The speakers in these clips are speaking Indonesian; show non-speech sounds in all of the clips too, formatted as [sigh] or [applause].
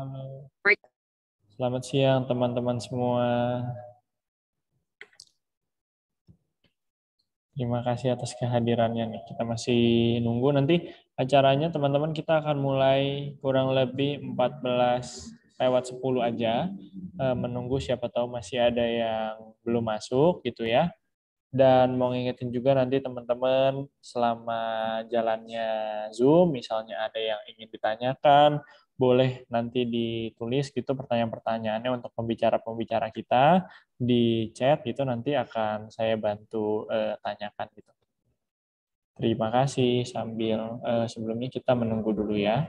Halo. Selamat siang teman-teman semua. Terima kasih atas kehadirannya nih. Kita masih nunggu nanti acaranya teman-teman kita akan mulai kurang lebih 14 lewat 10 aja. Eh, menunggu siapa tahu masih ada yang belum masuk gitu ya. Dan mau ngingetin juga nanti teman-teman selama jalannya Zoom, misalnya ada yang ingin ditanyakan, boleh nanti ditulis gitu pertanyaan-pertanyaannya untuk pembicara-pembicara kita di chat gitu nanti akan saya bantu uh, tanyakan gitu. Terima kasih sambil uh, sebelumnya kita menunggu dulu ya.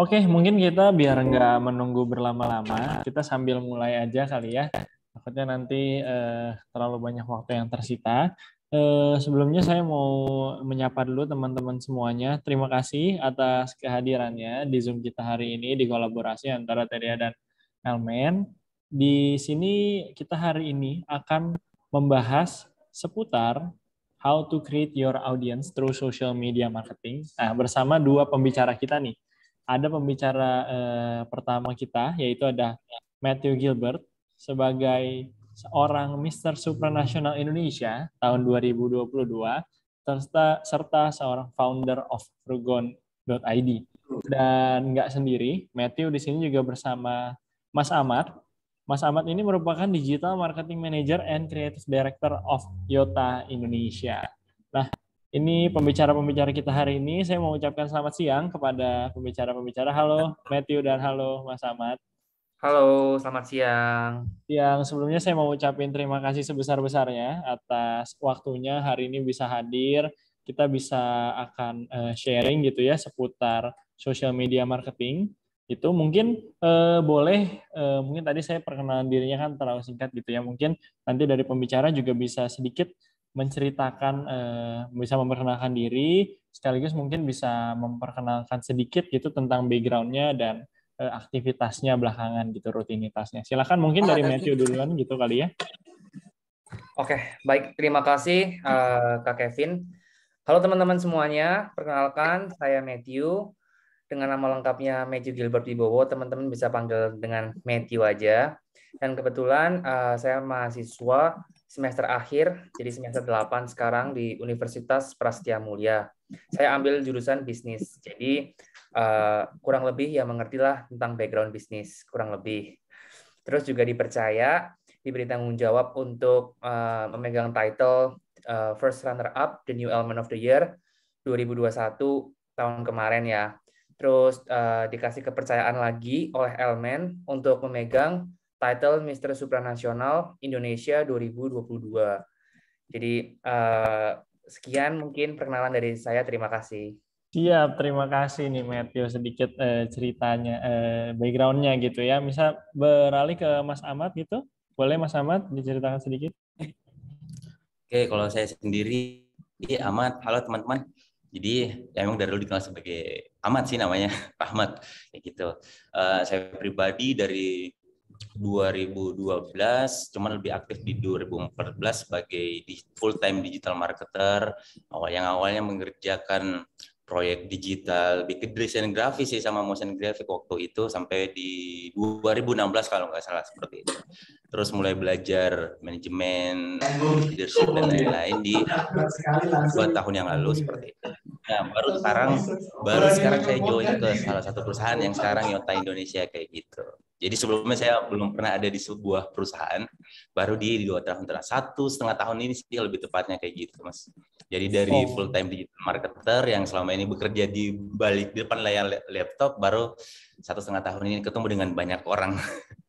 Oke, mungkin kita biar nggak menunggu berlama-lama, kita sambil mulai aja kali ya. Takutnya nanti eh, terlalu banyak waktu yang tersita. Eh, sebelumnya saya mau menyapa dulu teman-teman semuanya. Terima kasih atas kehadirannya di Zoom kita hari ini di kolaborasi antara Teria dan Elmen. Di sini kita hari ini akan membahas seputar how to create your audience through social media marketing. Nah, bersama dua pembicara kita nih ada pembicara eh, pertama kita yaitu ada Matthew Gilbert sebagai seorang Mister Supranasional Indonesia tahun 2022 serta serta seorang founder of frugon.id. Dan nggak sendiri, Matthew di sini juga bersama Mas Ahmad. Mas Ahmad ini merupakan Digital Marketing Manager and Creative Director of Yota Indonesia. Nah, ini pembicara-pembicara kita hari ini. Saya mau ucapkan selamat siang kepada pembicara-pembicara. Halo Matthew dan halo Mas Ahmad. Halo, selamat siang. Yang sebelumnya saya mau ucapin terima kasih sebesar-besarnya atas waktunya hari ini bisa hadir. Kita bisa akan eh, sharing gitu ya seputar social media marketing. Itu mungkin eh, boleh, eh, mungkin tadi saya perkenalan dirinya kan terlalu singkat gitu ya. Mungkin nanti dari pembicara juga bisa sedikit menceritakan uh, bisa memperkenalkan diri sekaligus mungkin bisa memperkenalkan sedikit gitu tentang backgroundnya dan uh, aktivitasnya belakangan gitu rutinitasnya silakan mungkin ah, dari Matthew duluan gitu kali ya oke baik terima kasih uh, kak Kevin halo teman-teman semuanya perkenalkan saya Matthew dengan nama lengkapnya Matthew Gilbert Wibowo teman-teman bisa panggil dengan Matthew aja dan kebetulan uh, saya mahasiswa semester akhir, jadi semester 8 sekarang di Universitas Prasetya Mulia. Saya ambil jurusan bisnis, jadi uh, kurang lebih ya mengertilah tentang background bisnis, kurang lebih. Terus juga dipercaya, diberi tanggung jawab untuk uh, memegang title uh, First Runner Up, The New Element of the Year 2021 tahun kemarin ya. Terus uh, dikasih kepercayaan lagi oleh Elmen untuk memegang title Mister Supranasional Indonesia 2022. Jadi uh, sekian mungkin perkenalan dari saya. Terima kasih. Siap, terima kasih nih Matthew sedikit uh, ceritanya, uh, backgroundnya gitu ya. Misal beralih ke Mas Ahmad gitu, boleh Mas Ahmad diceritakan sedikit? Oke, kalau saya sendiri, iya Ahmad, halo teman-teman. Jadi ya emang dari dulu dikenal sebagai Ahmad sih namanya, [laughs] Ahmad, ya gitu. Uh, saya pribadi dari 2012, cuman lebih aktif di 2014 sebagai full time digital marketer. Awal yang awalnya mengerjakan proyek digital, bikin desain grafis sih sama motion graphic waktu itu sampai di 2016 kalau nggak salah seperti itu. Terus mulai belajar manajemen, leadership dan lain-lain di dua tahun yang lalu seperti itu. Nah, baru sekarang baru sekarang saya join ke salah satu perusahaan yang sekarang Yota Indonesia kayak gitu. Jadi sebelumnya saya belum pernah ada di sebuah perusahaan, baru di dua tahun terakhir satu setengah tahun ini sih lebih tepatnya kayak gitu mas. Jadi dari oh. full time digital marketer yang selama ini bekerja di balik di depan layar laptop, baru satu setengah tahun ini ketemu dengan banyak orang. [laughs]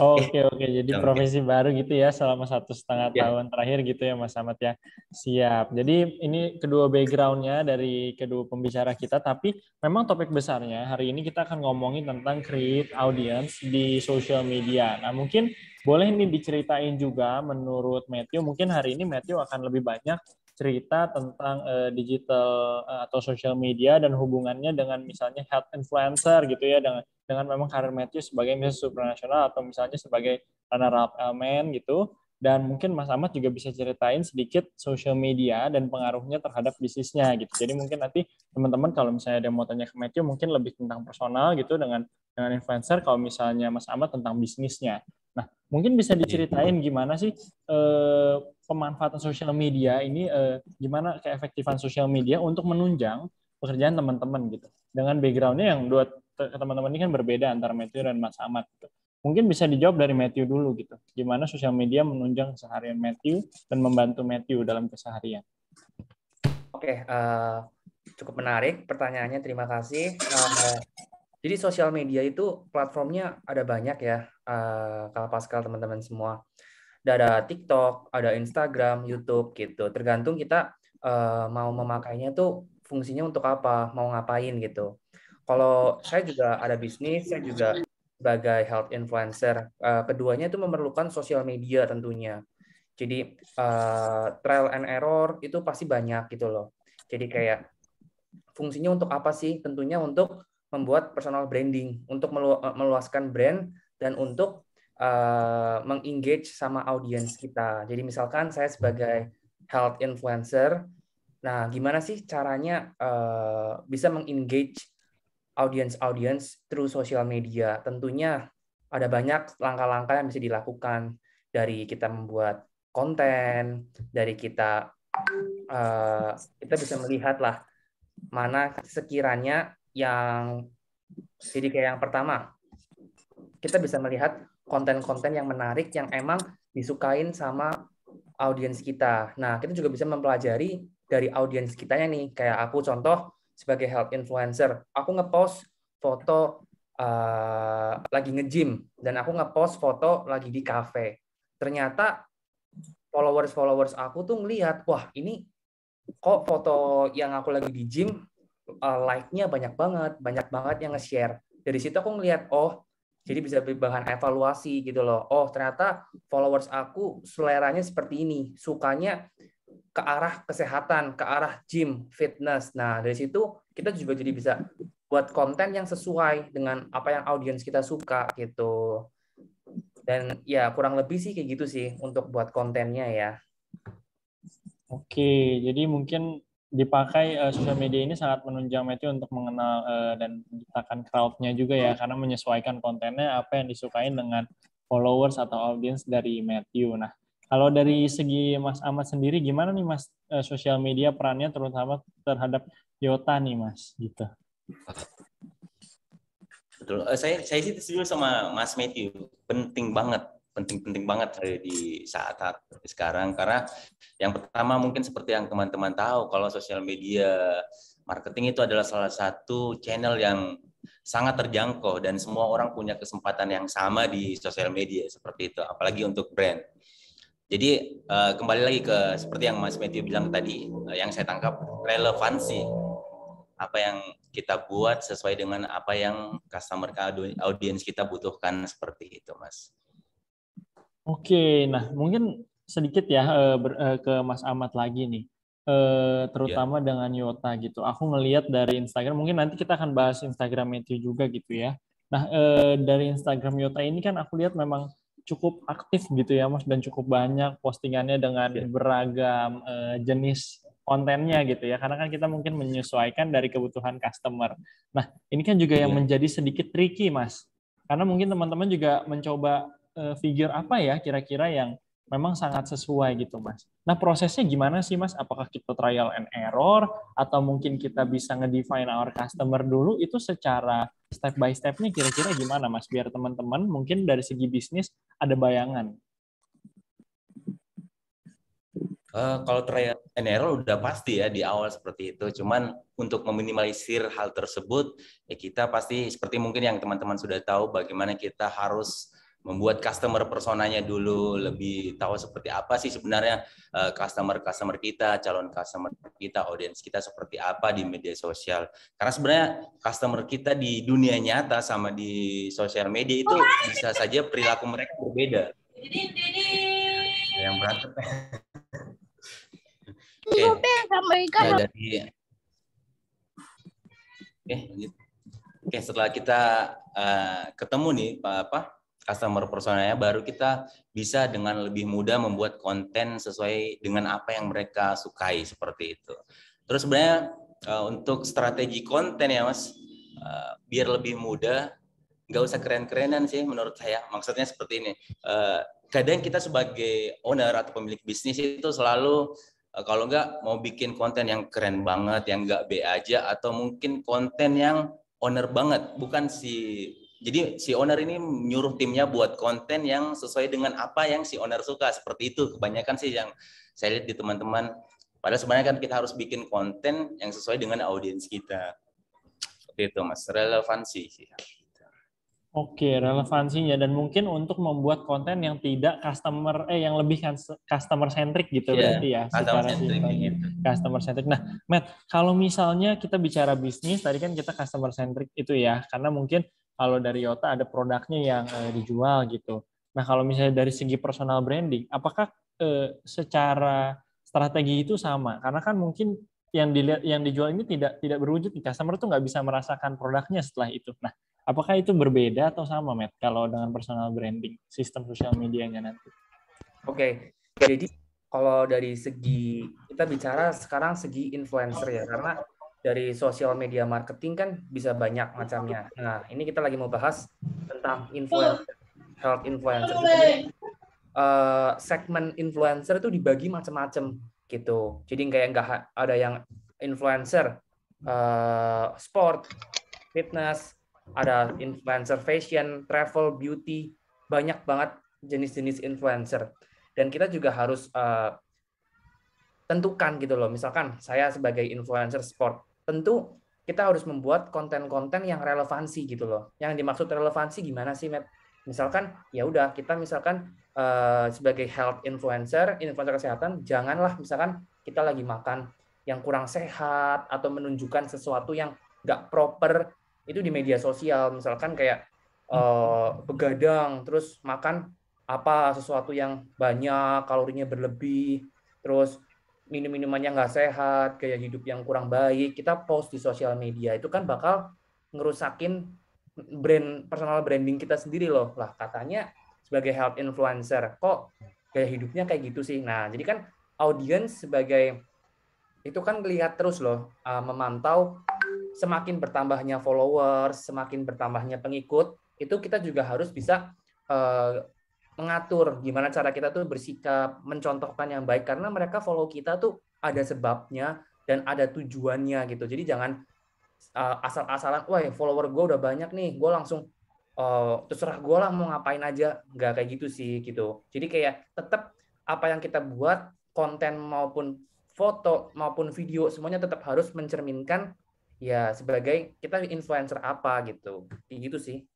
Oke oke, jadi profesi baru gitu ya selama satu setengah yeah. tahun terakhir gitu ya Mas Ahmad ya. Siap. Jadi ini kedua backgroundnya dari kedua pembicara kita, tapi memang topik besarnya hari ini kita akan ngomongin tentang create audience di social media. Nah mungkin boleh ini diceritain juga menurut Matthew, mungkin hari ini Matthew akan lebih banyak cerita tentang uh, digital uh, atau social media dan hubungannya dengan misalnya health influencer gitu ya dengan dengan memang Karir Matthew sebagai misalnya supranasional atau misalnya sebagai runner up elemen eh, gitu dan mungkin Mas Ahmad juga bisa ceritain sedikit social media dan pengaruhnya terhadap bisnisnya gitu. Jadi mungkin nanti teman-teman kalau misalnya ada yang mau tanya ke Matthew mungkin lebih tentang personal gitu dengan dengan influencer kalau misalnya Mas Ahmad tentang bisnisnya. Nah, mungkin bisa diceritain gimana sih eh, pemanfaatan sosial media ini, eh, gimana keefektifan sosial media untuk menunjang pekerjaan teman-teman gitu. Dengan backgroundnya yang dua teman-teman ini kan berbeda antara Matthew dan Mas Ahmad. Gitu. Mungkin bisa dijawab dari Matthew dulu gitu. Gimana sosial media menunjang keseharian Matthew dan membantu Matthew dalam keseharian. Oke, okay, uh, eh, cukup menarik pertanyaannya. Terima kasih. Uh, jadi sosial media itu platformnya ada banyak ya, uh, Pascal teman-teman semua. Ada TikTok, ada Instagram, YouTube gitu. Tergantung kita eh, mau memakainya tuh fungsinya untuk apa, mau ngapain gitu. Kalau saya juga ada bisnis, saya juga sebagai health influencer. Eh, keduanya itu memerlukan sosial media tentunya. Jadi trial and error itu pasti banyak gitu loh. Jadi kayak fungsinya untuk apa sih? Tentunya untuk membuat personal branding untuk melu eh, meluaskan brand dan untuk uh, mengengage sama audiens kita. Jadi misalkan saya sebagai health influencer, nah gimana sih caranya uh, bisa mengengage audiens-audiens through social media? Tentunya ada banyak langkah-langkah yang bisa dilakukan dari kita membuat konten, dari kita uh, kita bisa melihatlah mana sekiranya yang jadi kayak yang pertama kita bisa melihat konten-konten yang menarik yang emang disukain sama audiens kita. Nah, kita juga bisa mempelajari dari audiens kitanya nih. Kayak aku contoh sebagai health influencer, aku ngepost foto uh, lagi nge dan aku ngepost foto lagi di kafe. Ternyata followers-followers aku tuh ngelihat, wah ini kok foto yang aku lagi di gym uh, like-nya banyak banget, banyak banget yang nge-share. Dari situ aku ngelihat, oh, jadi bisa bahan evaluasi gitu loh. Oh, ternyata followers aku seleranya seperti ini, sukanya ke arah kesehatan, ke arah gym, fitness. Nah, dari situ kita juga jadi bisa buat konten yang sesuai dengan apa yang audiens kita suka gitu. Dan ya kurang lebih sih kayak gitu sih untuk buat kontennya ya. Oke, jadi mungkin dipakai uh, sosial media ini sangat menunjang Matthew untuk mengenal uh, dan menciptakan crowd-nya juga ya karena menyesuaikan kontennya apa yang disukai dengan followers atau audience dari Matthew. Nah, kalau dari segi Mas Ahmad sendiri gimana nih Mas uh, sosial media perannya terutama terhadap Yota nih Mas gitu. Betul. Uh, saya saya sih setuju sama Mas Matthew. Penting banget penting-penting banget di saat-saat sekarang karena yang pertama mungkin seperti yang teman-teman tahu kalau sosial media marketing itu adalah salah satu channel yang sangat terjangkau dan semua orang punya kesempatan yang sama di sosial media seperti itu apalagi untuk brand. Jadi eh, kembali lagi ke seperti yang Mas Matthew bilang tadi eh, yang saya tangkap relevansi apa yang kita buat sesuai dengan apa yang customer audiens kita butuhkan seperti itu, Mas. Oke, nah mungkin sedikit ya eh, eh, ke Mas Ahmad lagi nih, eh, terutama yeah. dengan Yota gitu. Aku ngelihat dari Instagram, mungkin nanti kita akan bahas Instagram itu juga gitu ya. Nah dari Instagram Yota ini kan aku lihat memang cukup aktif gitu ya Mas dan cukup banyak postingannya dengan yeah. beragam jenis kontennya gitu ya. Karena kan kita mungkin menyesuaikan dari kebutuhan customer. Nah ini kan juga yang iya. menjadi sedikit tricky Mas, karena mungkin teman-teman juga mencoba uh, figure apa ya kira-kira yang memang sangat sesuai gitu mas. Nah prosesnya gimana sih mas? Apakah kita trial and error atau mungkin kita bisa ngedefine our customer dulu itu secara step by stepnya kira-kira gimana mas? Biar teman-teman mungkin dari segi bisnis ada bayangan. Uh, kalau trial and error udah pasti ya di awal seperti itu. Cuman untuk meminimalisir hal tersebut, ya kita pasti seperti mungkin yang teman-teman sudah tahu bagaimana kita harus membuat customer personanya dulu lebih tahu seperti apa sih sebenarnya eh, customer-customer kita, calon customer kita, audiens kita seperti apa di media sosial. Karena sebenarnya customer kita di dunia nyata sama di sosial media itu bisa saja perilaku mereka berbeda. Yang berantem. Oke. [laughs] Okay. Nah, dari Oke, okay. okay, setelah kita uh, ketemu nih Pak apa customer personanya baru kita bisa dengan lebih mudah membuat konten sesuai dengan apa yang mereka sukai seperti itu. Terus sebenarnya uh, untuk strategi konten ya Mas uh, biar lebih mudah nggak usah keren-kerenan sih menurut saya maksudnya seperti ini uh, kadang kita sebagai owner atau pemilik bisnis itu selalu uh, kalau nggak mau bikin konten yang keren banget yang nggak B aja atau mungkin konten yang owner banget bukan si jadi si owner ini nyuruh timnya buat konten yang sesuai dengan apa yang si owner suka seperti itu kebanyakan sih yang saya lihat di teman-teman padahal sebenarnya kan kita harus bikin konten yang sesuai dengan audiens kita seperti itu mas relevansi Oke, relevansinya dan mungkin untuk membuat konten yang tidak customer eh yang lebih kan customer centric gitu yeah, berarti ya. Customer centric gitu. Customer centric. Nah, Matt, kalau misalnya kita bicara bisnis tadi kan kita customer centric itu ya, karena mungkin kalau dari Yota ada produknya yang uh, dijual gitu. Nah kalau misalnya dari segi personal branding, apakah uh, secara strategi itu sama? Karena kan mungkin yang dilihat yang dijual ini tidak tidak berwujud di customer tuh nggak bisa merasakan produknya setelah itu. Nah, apakah itu berbeda atau sama, Matt, kalau dengan personal branding, sistem sosial medianya nanti? Oke, okay. jadi kalau dari segi kita bicara sekarang segi influencer ya, karena dari sosial media marketing kan bisa banyak macamnya. Nah, ini kita lagi mau bahas tentang influencer, health influencer. Jadi, uh, segmen influencer itu dibagi macam-macam gitu. Jadi kayak nggak ada yang influencer uh, sport, fitness, ada influencer fashion, travel, beauty, banyak banget jenis-jenis influencer. Dan kita juga harus uh, tentukan gitu loh. Misalkan saya sebagai influencer sport, tentu kita harus membuat konten-konten yang relevansi gitu loh. Yang dimaksud relevansi gimana sih, Matt? Misalkan ya udah kita misalkan uh, sebagai health influencer, influencer kesehatan, janganlah misalkan kita lagi makan yang kurang sehat atau menunjukkan sesuatu yang nggak proper itu di media sosial misalkan kayak uh, begadang terus makan apa sesuatu yang banyak kalorinya berlebih terus minum-minumannya nggak sehat, gaya hidup yang kurang baik, kita post di sosial media itu kan bakal ngerusakin brand personal branding kita sendiri loh. Lah katanya sebagai health influencer kok gaya hidupnya kayak gitu sih. Nah, jadi kan audiens sebagai itu kan lihat terus loh uh, memantau semakin bertambahnya followers, semakin bertambahnya pengikut, itu kita juga harus bisa uh, mengatur gimana cara kita tuh bersikap, mencontohkan yang baik karena mereka follow kita tuh ada sebabnya dan ada tujuannya gitu. Jadi jangan uh, asal-asalan, wah follower gue udah banyak nih, gue langsung uh, terserah gue lah mau ngapain aja, nggak kayak gitu sih gitu. Jadi kayak tetap apa yang kita buat konten maupun foto maupun video semuanya tetap harus mencerminkan ya sebagai kita influencer apa gitu. Gitu sih.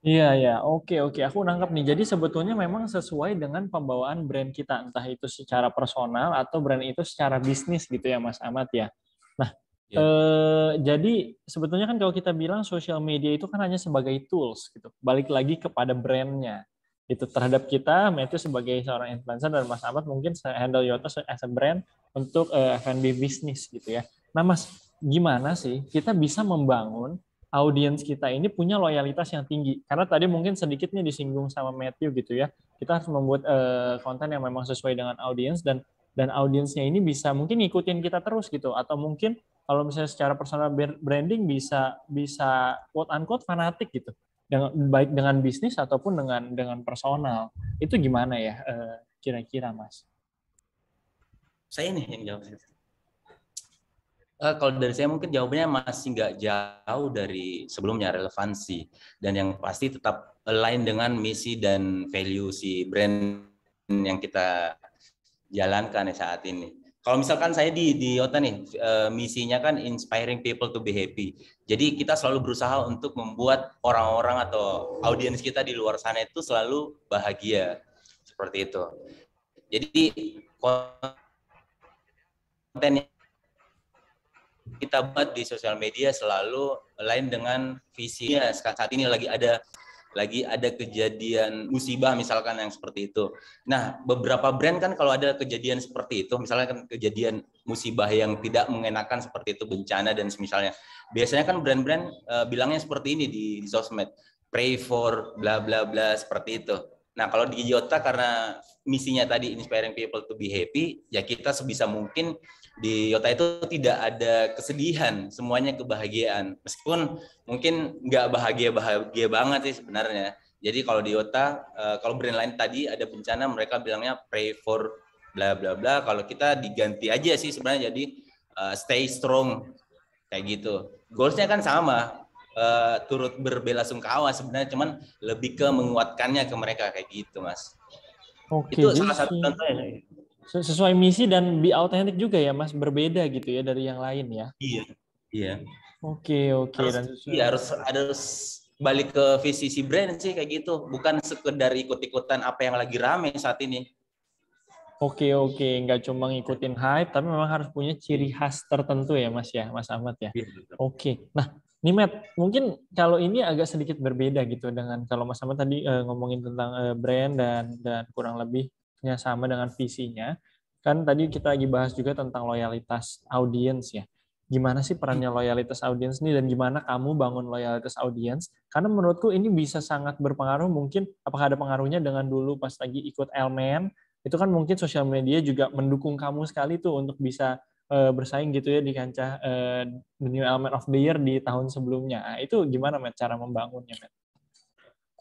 Iya ya, oke oke. Aku nangkap nih. Jadi sebetulnya memang sesuai dengan pembawaan brand kita, entah itu secara personal atau brand itu secara bisnis gitu ya, Mas Ahmad ya. Nah, ya. Eh, jadi sebetulnya kan kalau kita bilang social media itu kan hanya sebagai tools gitu. Balik lagi kepada brandnya itu terhadap kita, itu sebagai seorang influencer dan Mas Ahmad mungkin handle Yota as a brand untuk uh, eh, F&B bisnis gitu ya. Nah, Mas, gimana sih kita bisa membangun audiens kita ini punya loyalitas yang tinggi. Karena tadi mungkin sedikitnya disinggung sama Matthew gitu ya. Kita harus membuat uh, konten yang memang sesuai dengan audiens dan dan audiensnya ini bisa mungkin ngikutin kita terus gitu atau mungkin kalau misalnya secara personal branding bisa bisa quote unquote fanatik gitu dengan baik dengan bisnis ataupun dengan dengan personal itu gimana ya eh, kira-kira mas saya nih yang jawab Uh, kalau dari saya mungkin jawabannya masih nggak jauh dari sebelumnya relevansi dan yang pasti tetap lain dengan misi dan value si brand yang kita jalankan ya saat ini. Kalau misalkan saya di di Yota nih uh, misinya kan inspiring people to be happy. Jadi kita selalu berusaha untuk membuat orang-orang atau audiens kita di luar sana itu selalu bahagia seperti itu. Jadi kontennya kita buat di sosial media selalu lain dengan visinya saat ini lagi ada lagi ada kejadian musibah misalkan yang seperti itu. Nah, beberapa brand kan kalau ada kejadian seperti itu, misalnya kan kejadian musibah yang tidak mengenakan seperti itu bencana dan semisalnya. Biasanya kan brand-brand uh, bilangnya seperti ini di, di sosmed, pray for bla bla bla seperti itu. Nah, kalau di Jota karena misinya tadi inspiring people to be happy, ya kita sebisa mungkin di Yota itu tidak ada kesedihan, semuanya kebahagiaan. Meskipun mungkin nggak bahagia bahagia banget sih sebenarnya. Jadi kalau di Yota, eh, kalau brand lain tadi ada bencana, mereka bilangnya pray for bla bla bla. Kalau kita diganti aja sih sebenarnya jadi eh, stay strong kayak gitu. Goalsnya kan sama, eh, turut berbela sungkawa sebenarnya, cuman lebih ke menguatkannya ke mereka kayak gitu, mas. Oke. itu salah satu contohnya sesuai misi dan be authentic juga ya Mas, berbeda gitu ya dari yang lain ya. Iya. Iya. Oke, okay, oke okay. dan sesuai... Iya, harus ada balik ke visi si brand sih kayak gitu, bukan sekedar ikut-ikutan apa yang lagi rame saat ini. Oke oke, nggak cuma ngikutin hype, tapi memang harus punya ciri khas tertentu ya Mas ya, Mas Ahmad ya. Iya, oke, nah nih Matt, mungkin kalau ini agak sedikit berbeda gitu dengan kalau Mas Ahmad tadi eh, ngomongin tentang eh, brand dan dan kurang lebih sama dengan visinya. Kan tadi kita lagi bahas juga tentang loyalitas audiens ya. Gimana sih perannya hmm. loyalitas audiens ini dan gimana kamu bangun loyalitas audiens? Karena menurutku ini bisa sangat berpengaruh mungkin apakah ada pengaruhnya dengan dulu pas lagi ikut Elmen itu kan mungkin sosial media juga mendukung kamu sekali tuh untuk bisa eh, bersaing gitu ya di kancah uh, The New Element of the Year di tahun sebelumnya. Nah, itu gimana Matt, cara membangunnya Matt?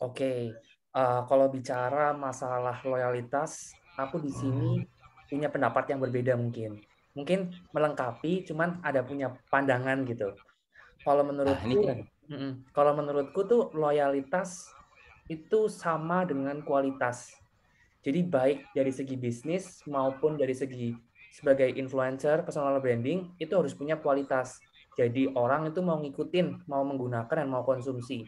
Oke, uh, kalau bicara masalah loyalitas, aku di sini hmm. punya pendapat yang berbeda mungkin. Mungkin melengkapi, cuman ada punya pandangan gitu. Kalau nah, menurutku, nah, mm, kalau menurutku tuh loyalitas itu sama dengan kualitas. Jadi baik dari segi bisnis maupun dari segi sebagai influencer, personal branding itu harus punya kualitas. Jadi orang itu mau ngikutin, mau menggunakan dan mau konsumsi.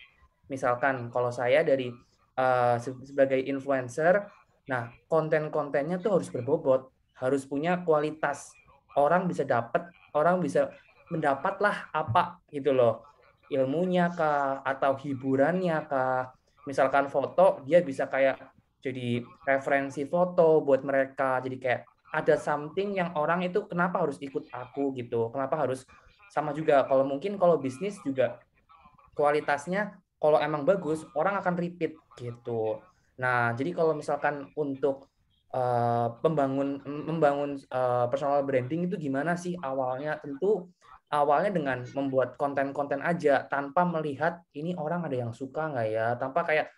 Misalkan kalau saya dari uh, sebagai influencer, nah konten-kontennya tuh harus berbobot, harus punya kualitas. Orang bisa dapat, orang bisa mendapatlah apa gitu loh. Ilmunya kah atau hiburannya kah? Misalkan foto, dia bisa kayak jadi referensi foto buat mereka. Jadi kayak ada something yang orang itu kenapa harus ikut aku gitu. Kenapa harus sama juga kalau mungkin kalau bisnis juga kualitasnya kalau emang bagus orang akan repeat gitu. Nah, jadi kalau misalkan untuk uh, pembangun membangun uh, personal branding itu gimana sih awalnya? Tentu awalnya dengan membuat konten-konten aja tanpa melihat ini orang ada yang suka nggak ya, tanpa kayak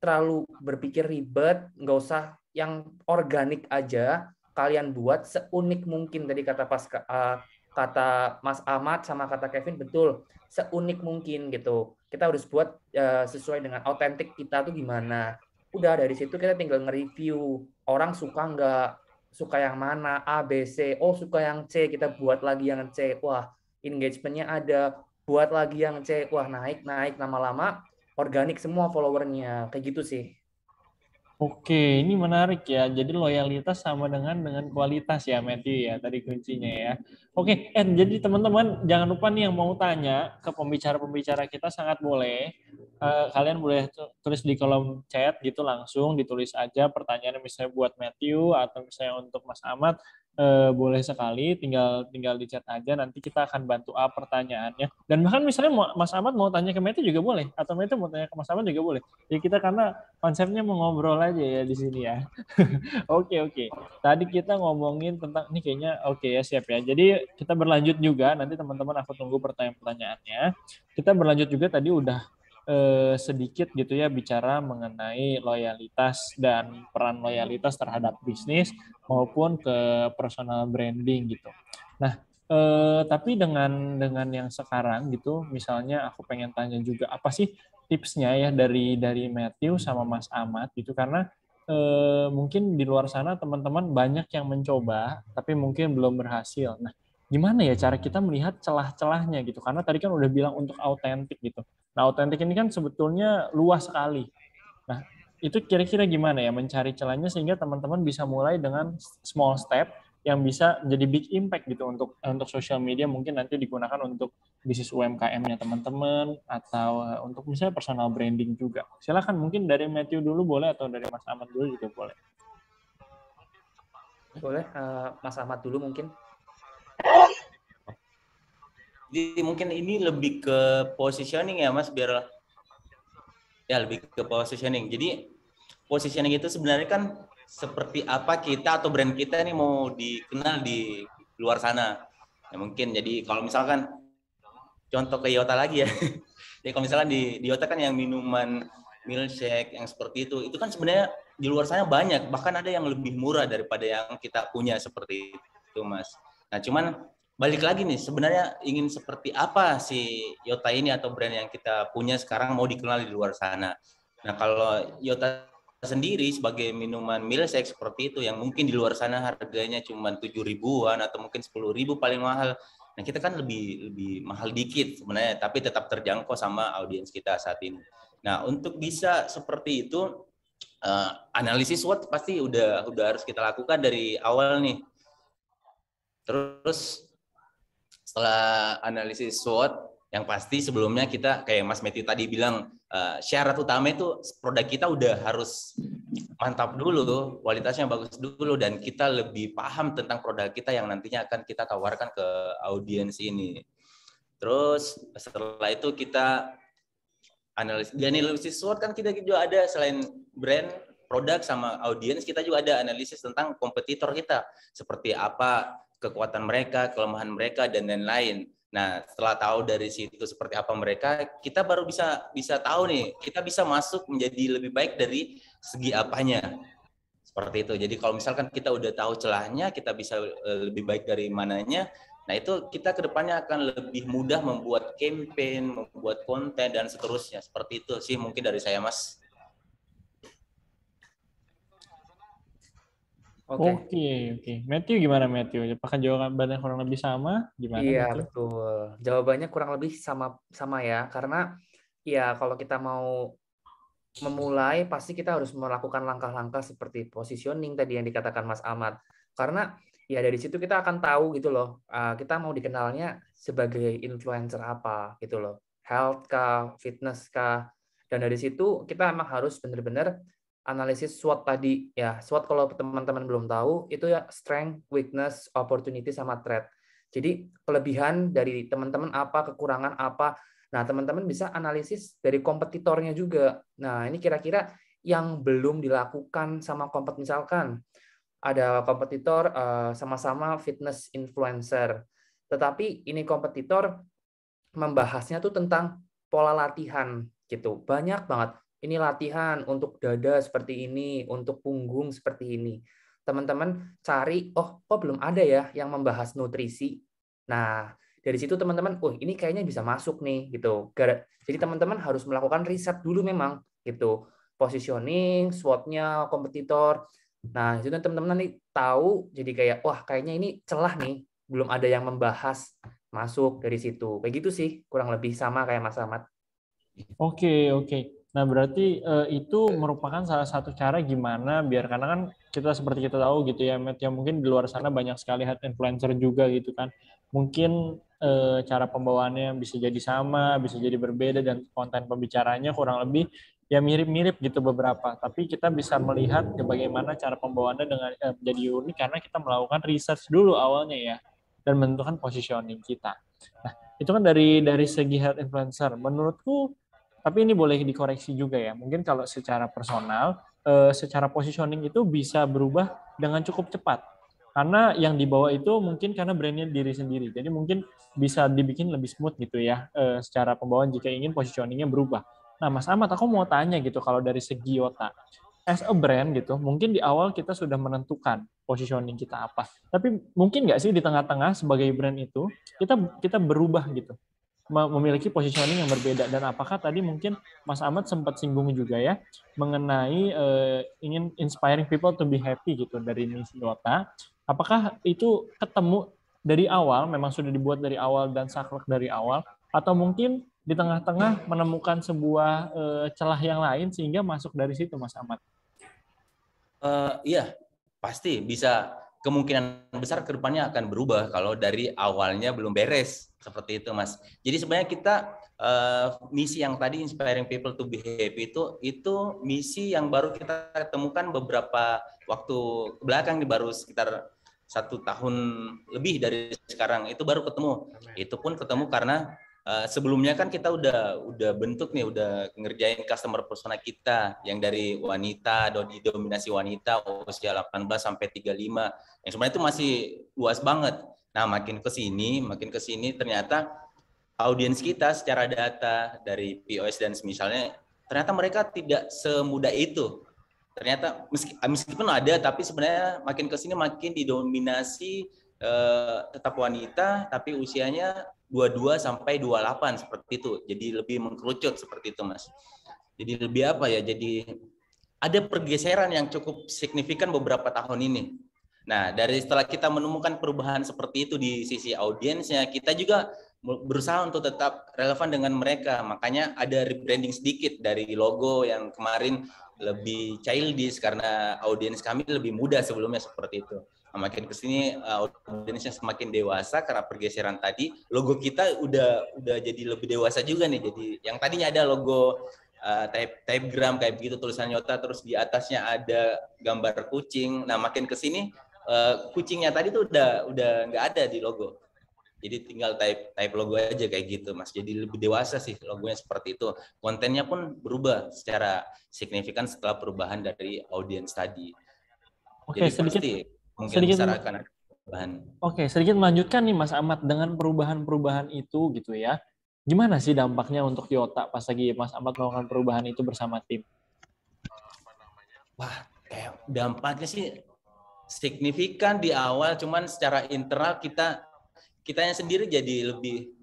terlalu berpikir ribet, nggak usah yang organik aja kalian buat seunik mungkin tadi kata pas uh, kata Mas Ahmad sama kata Kevin betul seunik mungkin gitu kita harus buat uh, sesuai dengan autentik kita tuh gimana udah dari situ kita tinggal nge-review orang suka nggak suka yang mana A B C oh suka yang C kita buat lagi yang C wah engagementnya ada buat lagi yang C wah naik naik lama-lama organik semua followernya kayak gitu sih Oke, ini menarik ya. Jadi loyalitas sama dengan dengan kualitas ya, Matthew ya. Tadi kuncinya ya. Oke, eh Jadi teman-teman jangan lupa nih yang mau tanya ke pembicara-pembicara kita sangat boleh. Uh, kalian boleh tulis di kolom chat gitu langsung ditulis aja pertanyaan misalnya buat Matthew atau misalnya untuk Mas Ahmad eh, boleh sekali tinggal tinggal di chat aja nanti kita akan bantu a pertanyaannya dan bahkan misalnya Mas Ahmad mau tanya ke Mete juga boleh atau Mete mau tanya ke Mas Ahmad juga boleh jadi ya, kita karena konsepnya mengobrol aja ya di sini ya [laughs] oke oke tadi kita ngomongin tentang ini kayaknya oke okay, ya siap ya jadi kita berlanjut juga nanti teman-teman aku tunggu pertanyaan-pertanyaannya kita berlanjut juga tadi udah eh, sedikit gitu ya bicara mengenai loyalitas dan peran loyalitas terhadap bisnis maupun ke personal branding gitu. Nah, eh, tapi dengan dengan yang sekarang gitu, misalnya aku pengen tanya juga apa sih tipsnya ya dari dari Matthew sama Mas Ahmad gitu karena eh, mungkin di luar sana teman-teman banyak yang mencoba tapi mungkin belum berhasil. Nah, gimana ya cara kita melihat celah-celahnya gitu karena tadi kan udah bilang untuk autentik gitu nah autentik ini kan sebetulnya luas sekali nah itu kira-kira gimana ya mencari celahnya sehingga teman-teman bisa mulai dengan small step yang bisa jadi big impact gitu untuk untuk sosial media mungkin nanti digunakan untuk bisnis UMKM-nya teman-teman atau eh, untuk misalnya personal branding juga silakan mungkin dari Matthew dulu boleh atau dari Mas Ahmad dulu juga boleh boleh uh, Mas Ahmad dulu mungkin jadi mungkin ini lebih ke positioning ya Mas biar ya lebih ke positioning. Jadi positioning itu sebenarnya kan seperti apa kita atau brand kita ini mau dikenal di luar sana. Ya mungkin jadi kalau misalkan contoh ke Yota lagi ya. [laughs] jadi kalau misalkan di, di Yota kan yang minuman milkshake yang seperti itu, itu kan sebenarnya di luar sana banyak, bahkan ada yang lebih murah daripada yang kita punya seperti itu, Mas. Nah, cuman balik lagi nih sebenarnya ingin seperti apa si Yota ini atau brand yang kita punya sekarang mau dikenal di luar sana. Nah kalau Yota sendiri sebagai minuman milsek seperti itu yang mungkin di luar sana harganya cuma tujuh ribuan atau mungkin sepuluh ribu paling mahal. Nah kita kan lebih lebih mahal dikit sebenarnya tapi tetap terjangkau sama audiens kita saat ini. Nah untuk bisa seperti itu eh, analisis what pasti udah udah harus kita lakukan dari awal nih. Terus setelah analisis SWOT yang pasti sebelumnya kita kayak Mas Meti tadi bilang uh, syarat utama itu produk kita udah harus mantap dulu, kualitasnya bagus dulu dan kita lebih paham tentang produk kita yang nantinya akan kita tawarkan ke audiens ini. Terus setelah itu kita analisis dan analisis SWOT kan kita juga ada selain brand produk sama audiens kita juga ada analisis tentang kompetitor kita seperti apa kekuatan mereka, kelemahan mereka dan lain-lain. Nah, setelah tahu dari situ seperti apa mereka, kita baru bisa bisa tahu nih, kita bisa masuk menjadi lebih baik dari segi apanya. Seperti itu. Jadi kalau misalkan kita udah tahu celahnya, kita bisa e, lebih baik dari mananya. Nah, itu kita kedepannya akan lebih mudah membuat campaign, membuat konten dan seterusnya. Seperti itu sih mungkin dari saya, Mas. Oke, okay. oke. Okay, okay. Matthew gimana Matthew? Apakah jawabannya kurang lebih sama? Gimana? Iya, Matthew? betul. Jawabannya kurang lebih sama sama ya, karena ya kalau kita mau memulai pasti kita harus melakukan langkah-langkah seperti positioning tadi yang dikatakan Mas Ahmad. Karena ya dari situ kita akan tahu gitu loh, ah, kita mau dikenalnya sebagai influencer apa gitu loh. Health kah, fitness kah. Dan dari situ kita emang harus benar-benar analisis SWOT tadi ya. SWOT kalau teman-teman belum tahu itu ya strength, weakness, opportunity sama threat. Jadi kelebihan dari teman-teman apa, kekurangan apa. Nah, teman-teman bisa analisis dari kompetitornya juga. Nah, ini kira-kira yang belum dilakukan sama kompet misalkan ada kompetitor eh, sama-sama fitness influencer. Tetapi ini kompetitor membahasnya tuh tentang pola latihan gitu. Banyak banget ini latihan untuk dada seperti ini, untuk punggung seperti ini. Teman-teman cari, oh kok belum ada ya yang membahas nutrisi. Nah, dari situ teman-teman, oh ini kayaknya bisa masuk nih gitu. Jadi teman-teman harus melakukan riset dulu memang gitu. Positioning, swotnya, kompetitor. Nah, itu teman-teman nanti tahu jadi kayak wah kayaknya ini celah nih, belum ada yang membahas masuk dari situ. Kayak gitu sih, kurang lebih sama kayak Mas Ahmad. Oke, okay, oke. Okay. Nah, berarti uh, itu merupakan salah satu cara gimana biar karena kan kita seperti kita tahu gitu ya, Matt, yang mungkin di luar sana banyak sekali head influencer juga gitu kan. Mungkin uh, cara pembawaannya bisa jadi sama, bisa jadi berbeda dan konten pembicaranya kurang lebih ya mirip-mirip gitu beberapa, tapi kita bisa melihat bagaimana cara pembawaannya dengan eh, menjadi unik karena kita melakukan research dulu awalnya ya dan menentukan positioning kita. Nah, itu kan dari dari segi health influencer. Menurutku tapi ini boleh dikoreksi juga ya. Mungkin kalau secara personal, eh, secara positioning itu bisa berubah dengan cukup cepat. Karena yang dibawa itu mungkin karena brandnya diri sendiri. Jadi mungkin bisa dibikin lebih smooth gitu ya eh, secara pembawaan jika ingin positioningnya berubah. Nah, Mas Ahmad, aku mau tanya gitu kalau dari segi otak. As a brand gitu, mungkin di awal kita sudah menentukan positioning kita apa. Tapi mungkin nggak sih di tengah-tengah sebagai brand itu kita kita berubah gitu memiliki positioning yang berbeda dan apakah tadi mungkin Mas Ahmad sempat singgung juga ya mengenai uh, ingin inspiring people to be happy gitu dari misi Dota. Apakah itu ketemu dari awal memang sudah dibuat dari awal dan saklek dari awal atau mungkin di tengah-tengah menemukan sebuah uh, celah yang lain sehingga masuk dari situ Mas Ahmad? Uh, iya, pasti bisa kemungkinan besar kedepannya akan berubah kalau dari awalnya belum beres seperti itu mas. Jadi sebenarnya kita uh, misi yang tadi inspiring people to be happy itu itu misi yang baru kita temukan beberapa waktu belakang di baru sekitar satu tahun lebih dari sekarang itu baru ketemu. Amen. Itu pun ketemu karena Eh, sebelumnya kan kita udah udah bentuk nih udah ngerjain customer persona kita yang dari wanita dari dominasi wanita usia 18 sampai 35 yang sebenarnya itu masih luas banget. Nah, makin ke sini, makin ke sini ternyata audiens kita secara data dari POS dan semisalnya ternyata mereka tidak semudah itu. Ternyata eh, meskipun ada tapi sebenarnya makin ke sini makin didominasi eh, tetap wanita tapi usianya 22 sampai 28 seperti itu. Jadi lebih mengkerucut seperti itu, Mas. Jadi lebih apa ya? Jadi ada pergeseran yang cukup signifikan beberapa tahun ini. Nah, dari setelah kita menemukan perubahan seperti itu di sisi audiensnya, kita juga berusaha untuk tetap relevan dengan mereka. Makanya ada rebranding sedikit dari logo yang kemarin lebih childish karena audiens kami lebih muda sebelumnya seperti itu makin kesini sini eh, audiensnya semakin dewasa karena pergeseran tadi logo kita udah udah jadi lebih dewasa juga nih jadi yang tadinya ada logo uh, type typegram kayak begitu tulisan nyota terus di atasnya ada gambar kucing nah makin kesini uh, kucingnya tadi tuh udah udah nggak ada di logo jadi tinggal type type logo aja kayak gitu mas jadi lebih dewasa sih logonya seperti itu kontennya pun berubah secara signifikan setelah perubahan dari audiens tadi Oke, okay, jadi sedikit Mungkin sedikit akan ada perubahan. Oke, okay, sedikit melanjutkan nih Mas Ahmad dengan perubahan-perubahan itu gitu ya. Gimana sih dampaknya untuk Yota pas lagi Mas Ahmad melakukan perubahan itu bersama tim? Wah, eh, dampaknya sih signifikan di awal, cuman secara internal kita kitanya sendiri jadi lebih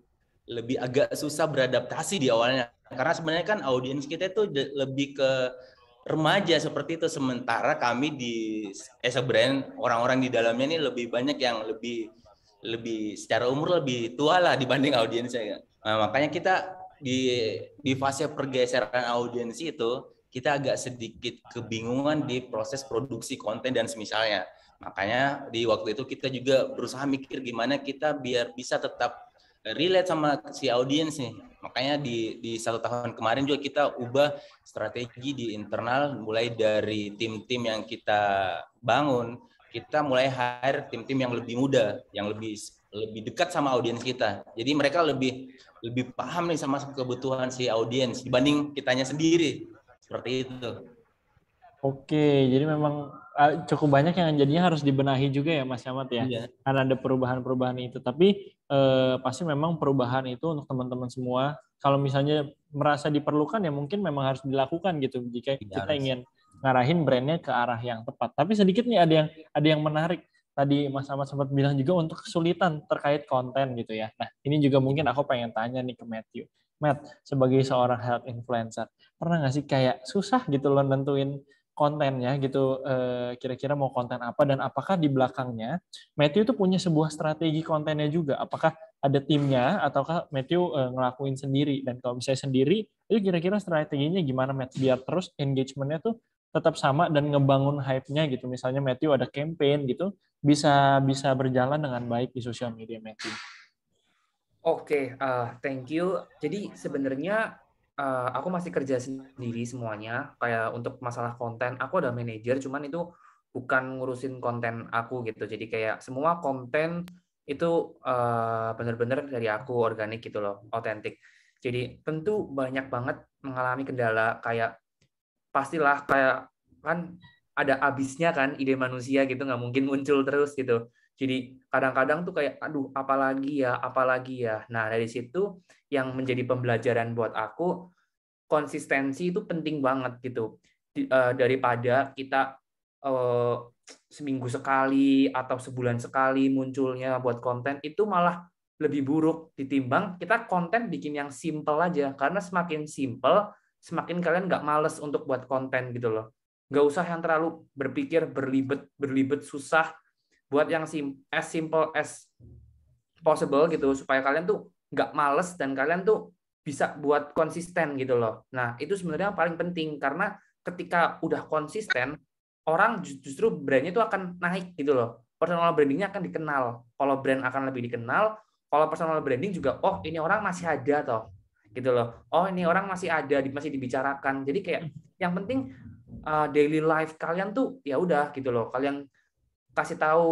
lebih agak susah beradaptasi di awalnya karena sebenarnya kan audiens kita itu lebih ke remaja seperti itu sementara kami di Esa eh, Brand orang-orang di dalamnya ini lebih banyak yang lebih lebih secara umur lebih tua lah dibanding audiensnya. Ya. Nah, makanya kita di di fase pergeseran audiens itu kita agak sedikit kebingungan di proses produksi konten dan semisalnya. Makanya di waktu itu kita juga berusaha mikir gimana kita biar bisa tetap relate sama si audiens nih Makanya di, di satu tahun kemarin juga kita ubah strategi di internal mulai dari tim-tim yang kita bangun, kita mulai hire tim-tim yang lebih muda, yang lebih lebih dekat sama audiens kita. Jadi mereka lebih lebih paham nih sama kebutuhan si audiens dibanding kitanya sendiri. Seperti itu. Oke, jadi memang Eh, cukup banyak yang jadinya harus dibenahi juga ya Mas Yamat ya. Iya. Karena ada perubahan-perubahan itu. Tapi eh, pasti memang perubahan itu untuk teman-teman semua. Kalau misalnya merasa diperlukan ya mungkin memang harus dilakukan gitu jika ya, kita harus. ingin ngarahin brandnya ke arah yang tepat. Tapi sedikit nih ada yang ada yang menarik. Tadi Mas Ahmad sempat bilang juga untuk kesulitan terkait konten gitu ya. Nah ini juga mungkin aku pengen tanya nih ke Matthew. Matt, sebagai seorang health influencer, pernah nggak sih kayak susah gitu loh nentuin kontennya gitu eh, kira-kira mau konten apa dan apakah di belakangnya Matthew itu punya sebuah strategi kontennya juga apakah ada timnya ataukah Matthew eh, ngelakuin sendiri dan kalau misalnya sendiri itu kira-kira strateginya gimana Matt biar terus engagementnya tuh tetap sama dan ngebangun hype-nya gitu misalnya Matthew ada campaign gitu bisa bisa berjalan dengan baik di sosial media Matthew. Oke, okay, uh, eh, thank you. Jadi sebenarnya Eh, aku masih kerja sendiri semuanya kayak untuk masalah konten aku ada manajer cuman itu bukan ngurusin konten aku gitu jadi kayak semua konten itu uh, eh, benar-benar dari aku organik gitu loh otentik jadi tentu banyak banget mengalami kendala kayak pastilah kayak kan ada abisnya kan ide manusia gitu nggak mungkin muncul terus gitu jadi kadang-kadang tuh kayak aduh apalagi ya, apalagi ya. Nah, dari situ yang menjadi pembelajaran buat aku konsistensi itu penting banget gitu. Eh, daripada kita eh, seminggu sekali atau sebulan sekali munculnya buat konten itu malah lebih buruk ditimbang kita konten bikin yang simple aja karena semakin simple semakin kalian nggak males untuk buat konten gitu loh nggak usah yang terlalu berpikir berlibet berlibet susah buat yang sim as simple as possible gitu supaya kalian tuh nggak males dan kalian tuh bisa buat konsisten gitu loh. Nah itu sebenarnya yang paling penting karena ketika udah konsisten orang justru brandnya itu akan naik gitu loh. Personal brandingnya akan dikenal. Kalau brand akan lebih dikenal, kalau personal branding juga oh ini orang masih ada toh gitu loh. Oh ini orang masih ada, masih dibicarakan. Jadi kayak yang penting uh, daily life kalian tuh ya udah gitu loh. Kalian kasih tahu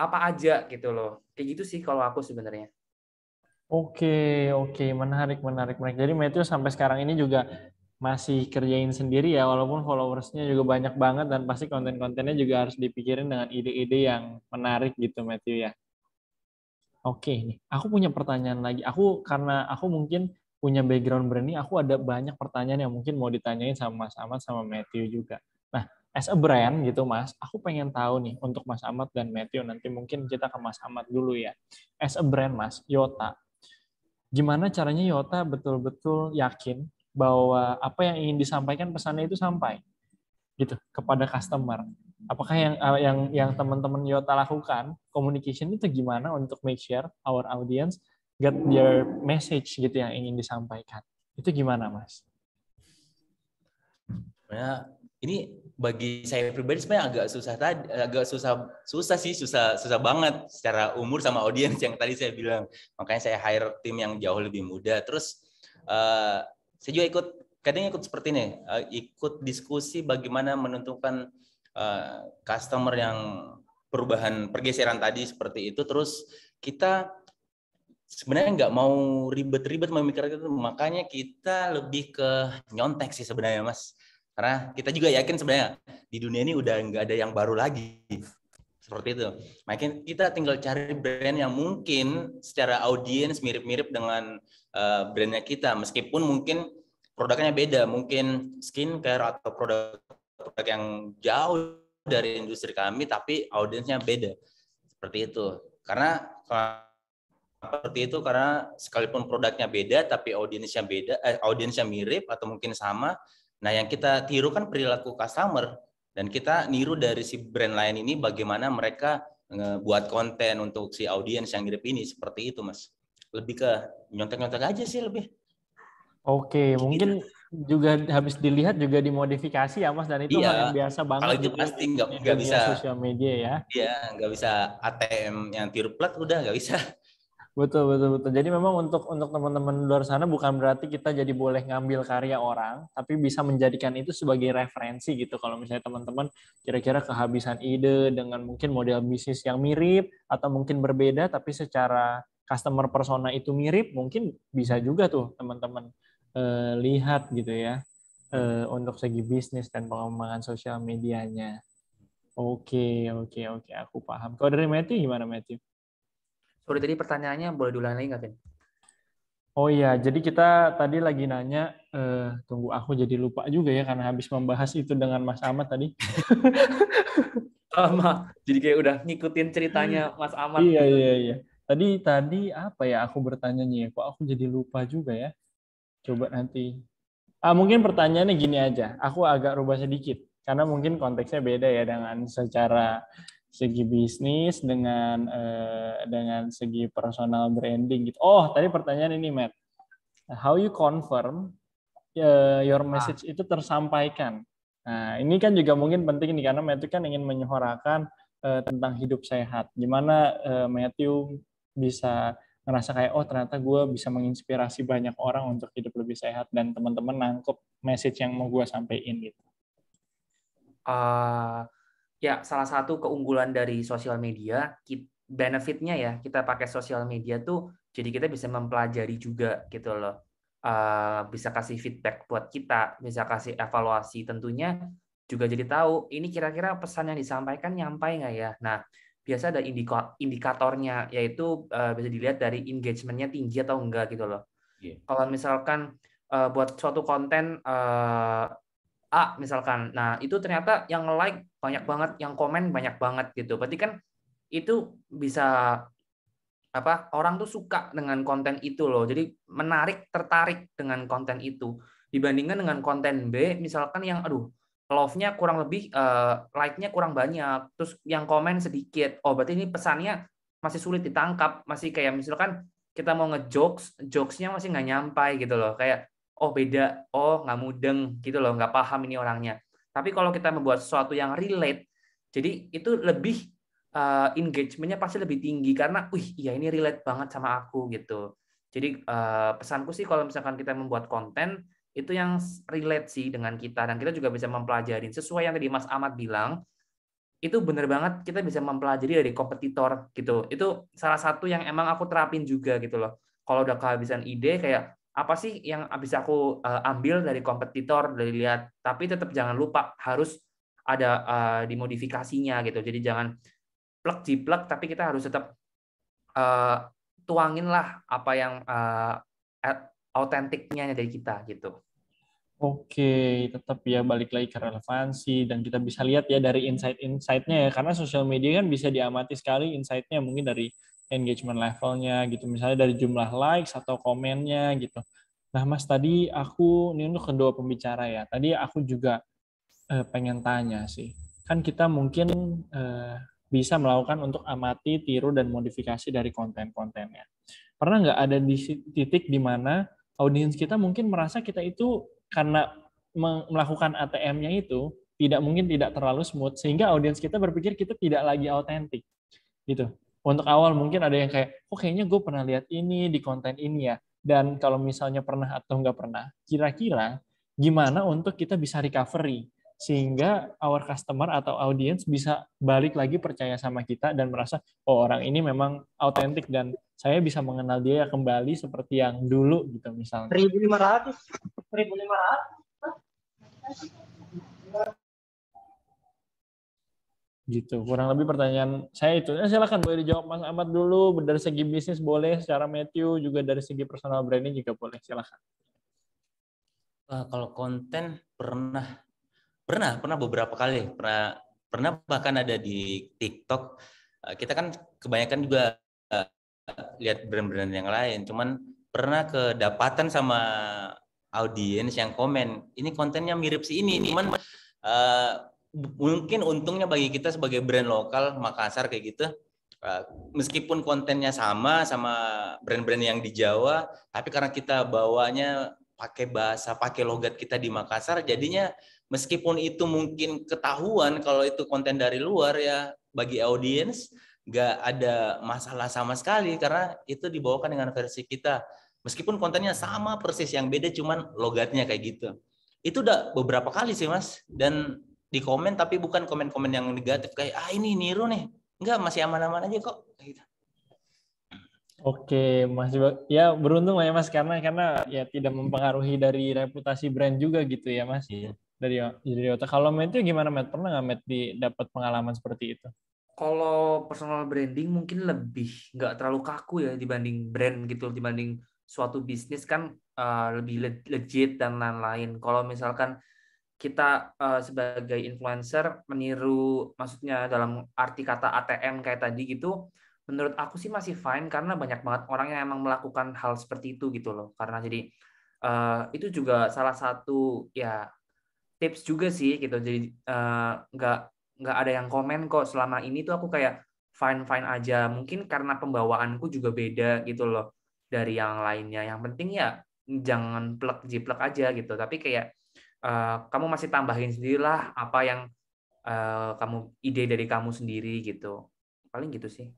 apa aja gitu loh. Kayak gitu sih kalau aku sebenarnya. Oke, oke, menarik, menarik, menarik. Jadi Matthew sampai sekarang ini juga masih kerjain sendiri ya, walaupun followersnya juga banyak banget dan pasti konten-kontennya juga harus dipikirin dengan ide-ide yang menarik gitu Matthew ya. Oke, nih aku punya pertanyaan lagi. Aku karena aku mungkin punya background branding, aku ada banyak pertanyaan yang mungkin mau ditanyain sama Mas Ahmad sama Matthew juga. Nah, as a brand gitu Mas, aku pengen tahu nih untuk Mas Ahmad dan Matthew nanti mungkin kita ke Mas Ahmad dulu ya. As a brand Mas, Yota. Gimana caranya Yota betul-betul yakin bahwa apa yang ingin disampaikan pesannya itu sampai gitu kepada customer. Apakah yang eh, yang yang teman-teman Yota lakukan communication itu gimana untuk make sure our audience get their message gitu yang ingin disampaikan. Itu gimana, Mas? Ya, ini bagi saya pribadi sebenarnya agak susah tadi agak susah susah sih susah susah banget secara umur sama audiens yang tadi saya bilang makanya saya hire tim yang jauh lebih muda terus uh, saya juga ikut kadang ikut seperti ini uh, ikut diskusi bagaimana menentukan uh, customer yang perubahan pergeseran tadi seperti itu terus kita sebenarnya nggak mau ribet-ribet memikirkan itu makanya kita lebih ke nyontek sih sebenarnya mas karena kita juga yakin sebenarnya di dunia ini udah nggak ada yang baru lagi. Seperti itu. Makin kita tinggal cari brand yang mungkin secara audiens mirip-mirip dengan uh, brandnya kita. Meskipun mungkin produknya beda. Mungkin skincare atau produk-produk yang jauh dari industri kami, tapi audiensnya beda. Seperti itu. Karena seperti itu karena sekalipun produknya beda tapi audiensnya beda eh, audiensnya mirip atau mungkin sama Nah, yang kita tiru kan perilaku customer dan kita niru dari si brand lain ini bagaimana mereka buat konten untuk si audiens yang mirip ini seperti itu, Mas. Lebih ke nyontek-nyontek aja sih lebih. Oke, gitu. mungkin juga habis dilihat juga dimodifikasi ya Mas dan itu iya, yang biasa banget. Kalau itu gitu pasti nggak nggak bisa sosial media ya. Iya, nggak bisa ATM yang tiru plat udah nggak bisa. Betul betul betul. Jadi memang untuk untuk teman-teman luar sana bukan berarti kita jadi boleh ngambil karya orang, tapi bisa menjadikan itu sebagai referensi gitu. Kalau misalnya teman-teman kira-kira kehabisan ide dengan mungkin model bisnis yang mirip atau mungkin berbeda, tapi secara customer persona itu mirip, mungkin bisa juga tuh teman-teman eh, lihat gitu ya eh, untuk segi bisnis dan pengembangan sosial medianya. Oke okay, oke okay, oke, okay. aku paham. Kalau dari Matthew gimana Matthew? Sorry tadi pertanyaannya boleh diulang lagi nggak, Vin? Oh iya, jadi kita tadi lagi nanya, eh, tunggu aku jadi lupa juga ya karena habis membahas itu dengan Mas Ahmad tadi. Sama, [laughs] oh, jadi kayak udah ngikutin ceritanya Mas Ahmad. Iya iya iya. Tadi tadi apa ya aku bertanyanya? Kok aku jadi lupa juga ya? Coba nanti. Ah mungkin pertanyaannya gini aja, aku agak rubah sedikit karena mungkin konteksnya beda ya dengan secara segi bisnis dengan eh, dengan segi personal branding gitu. Oh, tadi pertanyaan ini, Matt. How you confirm uh, your ah. message ah. itu tersampaikan? Nah, ini kan juga mungkin penting nih karena Matthew kan ingin menyuarakan uh, tentang hidup sehat. Gimana uh, Matthew bisa ngerasa kayak oh ternyata gue bisa menginspirasi banyak orang untuk hidup lebih sehat dan teman-teman nangkep message yang mau gue sampaikan gitu. Uh, ya salah satu keunggulan dari sosial media benefitnya ya kita pakai sosial media tuh jadi kita bisa mempelajari juga gitu loh uh, bisa kasih feedback buat kita bisa kasih evaluasi tentunya juga jadi tahu ini kira-kira pesan yang disampaikan nyampai nggak ya nah biasa ada indikatornya yaitu uh, bisa dilihat dari engagementnya tinggi atau enggak gitu loh yeah. kalau misalkan uh, buat suatu konten uh, A misalkan. Nah, itu ternyata yang like banyak banget, yang komen banyak banget gitu. Berarti kan itu bisa apa? Orang tuh suka dengan konten itu loh. Jadi menarik, tertarik dengan konten itu dibandingkan dengan konten B misalkan yang aduh love-nya kurang lebih uh, like-nya kurang banyak, terus yang komen sedikit. Oh, berarti ini pesannya masih sulit ditangkap, masih kayak misalkan kita mau ngejokes, jokesnya masih nggak nyampai gitu loh. Kayak oh beda, oh nggak mudeng gitu loh, nggak paham ini orangnya. Tapi kalau kita membuat sesuatu yang relate, jadi itu lebih uh, engagementnya pasti lebih tinggi karena, wih, iya ini relate banget sama aku gitu. Jadi uh, pesanku sih kalau misalkan kita membuat konten itu yang relate sih dengan kita dan kita juga bisa mempelajari sesuai yang tadi Mas Ahmad bilang itu benar banget kita bisa mempelajari dari kompetitor gitu itu salah satu yang emang aku terapin juga gitu loh kalau udah kehabisan ide kayak apa sih yang bisa aku uh, ambil dari kompetitor dari lihat tapi tetap jangan lupa harus ada uh, dimodifikasinya gitu jadi jangan plek jiplek tapi kita harus tetap uh, eh, tuangin lah apa yang uh, autentiknya dari kita gitu Oke, tetap ya balik lagi ke relevansi dan kita bisa lihat ya dari insight-insightnya ya karena sosial media kan bisa diamati sekali insightnya mungkin dari engagement levelnya gitu misalnya dari jumlah likes atau komennya gitu nah mas tadi aku ini untuk kedua pembicara ya tadi aku juga eh, pengen tanya sih kan kita mungkin eh, bisa melakukan untuk amati tiru dan modifikasi dari konten-kontennya pernah nggak ada di titik di mana audiens kita mungkin merasa kita itu karena melakukan ATM-nya itu tidak mungkin tidak terlalu smooth sehingga audiens kita berpikir kita tidak lagi autentik gitu untuk awal mungkin ada yang kayak, oh kayaknya gue pernah lihat ini di konten ini ya. Dan kalau misalnya pernah atau nggak pernah, kira-kira gimana untuk kita bisa recovery sehingga our customer atau audience bisa balik lagi percaya sama kita dan merasa oh orang ini memang autentik dan saya bisa mengenal dia ya kembali seperti yang dulu gitu misalnya. 1500 1500 gitu kurang lebih pertanyaan saya itu ya, silakan boleh dijawab Mas Ahmad dulu dari segi bisnis boleh secara Matthew juga dari segi personal branding juga boleh silakan uh, kalau konten pernah pernah pernah beberapa kali pernah pernah bahkan ada di TikTok uh, kita kan kebanyakan juga uh, lihat brand-brand yang lain cuman pernah kedapatan sama audiens yang komen ini kontennya mirip si ini cuman uh, mungkin untungnya bagi kita sebagai brand lokal Makassar kayak gitu eh, meskipun kontennya sama sama brand-brand yang di Jawa tapi karena kita bawanya pakai bahasa pakai logat kita di Makassar jadinya meskipun itu mungkin ketahuan kalau itu konten dari luar ya bagi audiens nggak ada masalah sama sekali karena itu dibawakan dengan versi kita meskipun kontennya sama persis yang beda cuman logatnya kayak gitu itu udah beberapa kali sih mas dan di komen tapi bukan komen-komen yang negatif kayak ah ini niru nih enggak masih aman-aman aja kok gitu. Oke, Mas. Ya beruntung ya Mas karena karena ya tidak mempengaruhi dari reputasi brand juga gitu ya Mas. Iya. Dari dari otak. Kalau Matt itu gimana Matt? Pernah nggak Matt di, dapat pengalaman seperti itu? Kalau personal branding mungkin lebih nggak terlalu kaku ya dibanding brand gitu, dibanding suatu bisnis kan uh, lebih legit dan lain-lain. Kalau misalkan kita uh, sebagai influencer meniru maksudnya dalam arti kata ATM kayak tadi gitu menurut aku sih masih fine karena banyak banget orang yang emang melakukan hal seperti itu gitu loh karena jadi uh, itu juga salah satu ya tips juga sih gitu jadi eh, nggak uh, nggak ada yang komen kok selama ini tuh aku kayak fine fine aja mungkin karena pembawaanku juga beda gitu loh dari yang lainnya yang penting ya jangan plek jiplek aja gitu tapi kayak Eh, kamu masih tambahin sendirilah apa yang uh, kamu ide dari kamu sendiri gitu paling gitu sih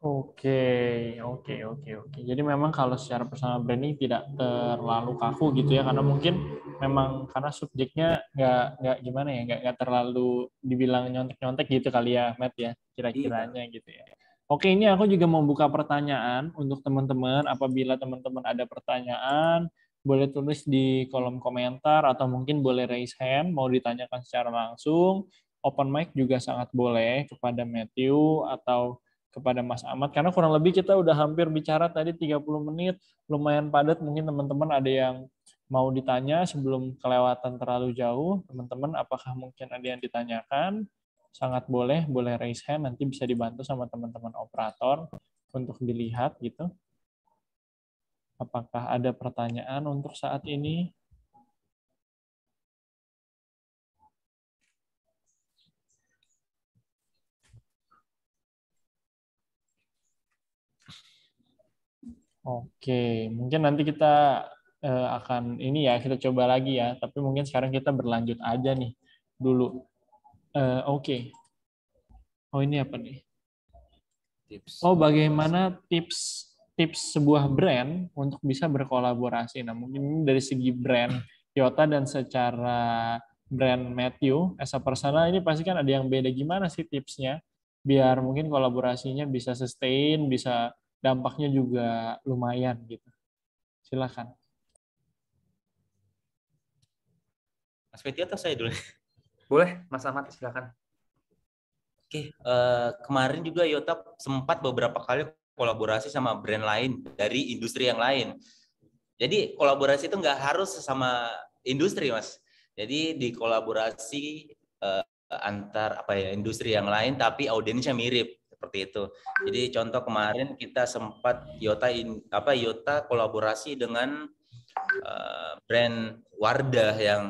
Oke, oke, oke, oke. Jadi memang kalau secara personal branding tidak terlalu kaku gitu ya, karena mungkin memang karena subjeknya nggak nggak gimana ya, nggak terlalu dibilang nyontek-nyontek gitu kali ya, Matt ya, kira-kiranya iya. gitu ya. Oke, ini aku juga mau buka pertanyaan untuk teman-teman. Apabila teman-teman ada pertanyaan, boleh tulis di kolom komentar atau mungkin boleh raise hand mau ditanyakan secara langsung. Open mic juga sangat boleh kepada Matthew atau kepada Mas Ahmad karena kurang lebih kita udah hampir bicara tadi 30 menit lumayan padat mungkin teman-teman ada yang mau ditanya sebelum kelewatan terlalu jauh teman-teman apakah mungkin ada yang ditanyakan sangat boleh boleh raise hand nanti bisa dibantu sama teman-teman operator untuk dilihat gitu Apakah ada pertanyaan untuk saat ini? Oke, mungkin nanti kita eh, akan ini ya kita coba lagi ya. Tapi mungkin sekarang kita berlanjut aja nih dulu. Eh, oke. Oh ini apa nih? Tips. Oh bagaimana tips tips sebuah brand untuk bisa berkolaborasi. Nah, mungkin dari segi brand Yota dan secara brand Matthew as a personal ini pasti kan ada yang beda gimana sih tipsnya biar mungkin kolaborasinya bisa sustain, bisa dampaknya juga lumayan gitu. Silakan. Mas Fethi atau saya dulu? Boleh, Mas Ahmad silakan. Oke, okay, uh, eh, kemarin juga Yota sempat beberapa kali kolaborasi sama brand lain dari industri yang lain. Jadi kolaborasi itu nggak harus sama industri, Mas. Jadi di kolaborasi eh, antar apa ya industri yang lain tapi audiensnya mirip seperti itu. Jadi contoh kemarin kita sempat Yota in, apa Yota kolaborasi dengan uh, brand Wardah yang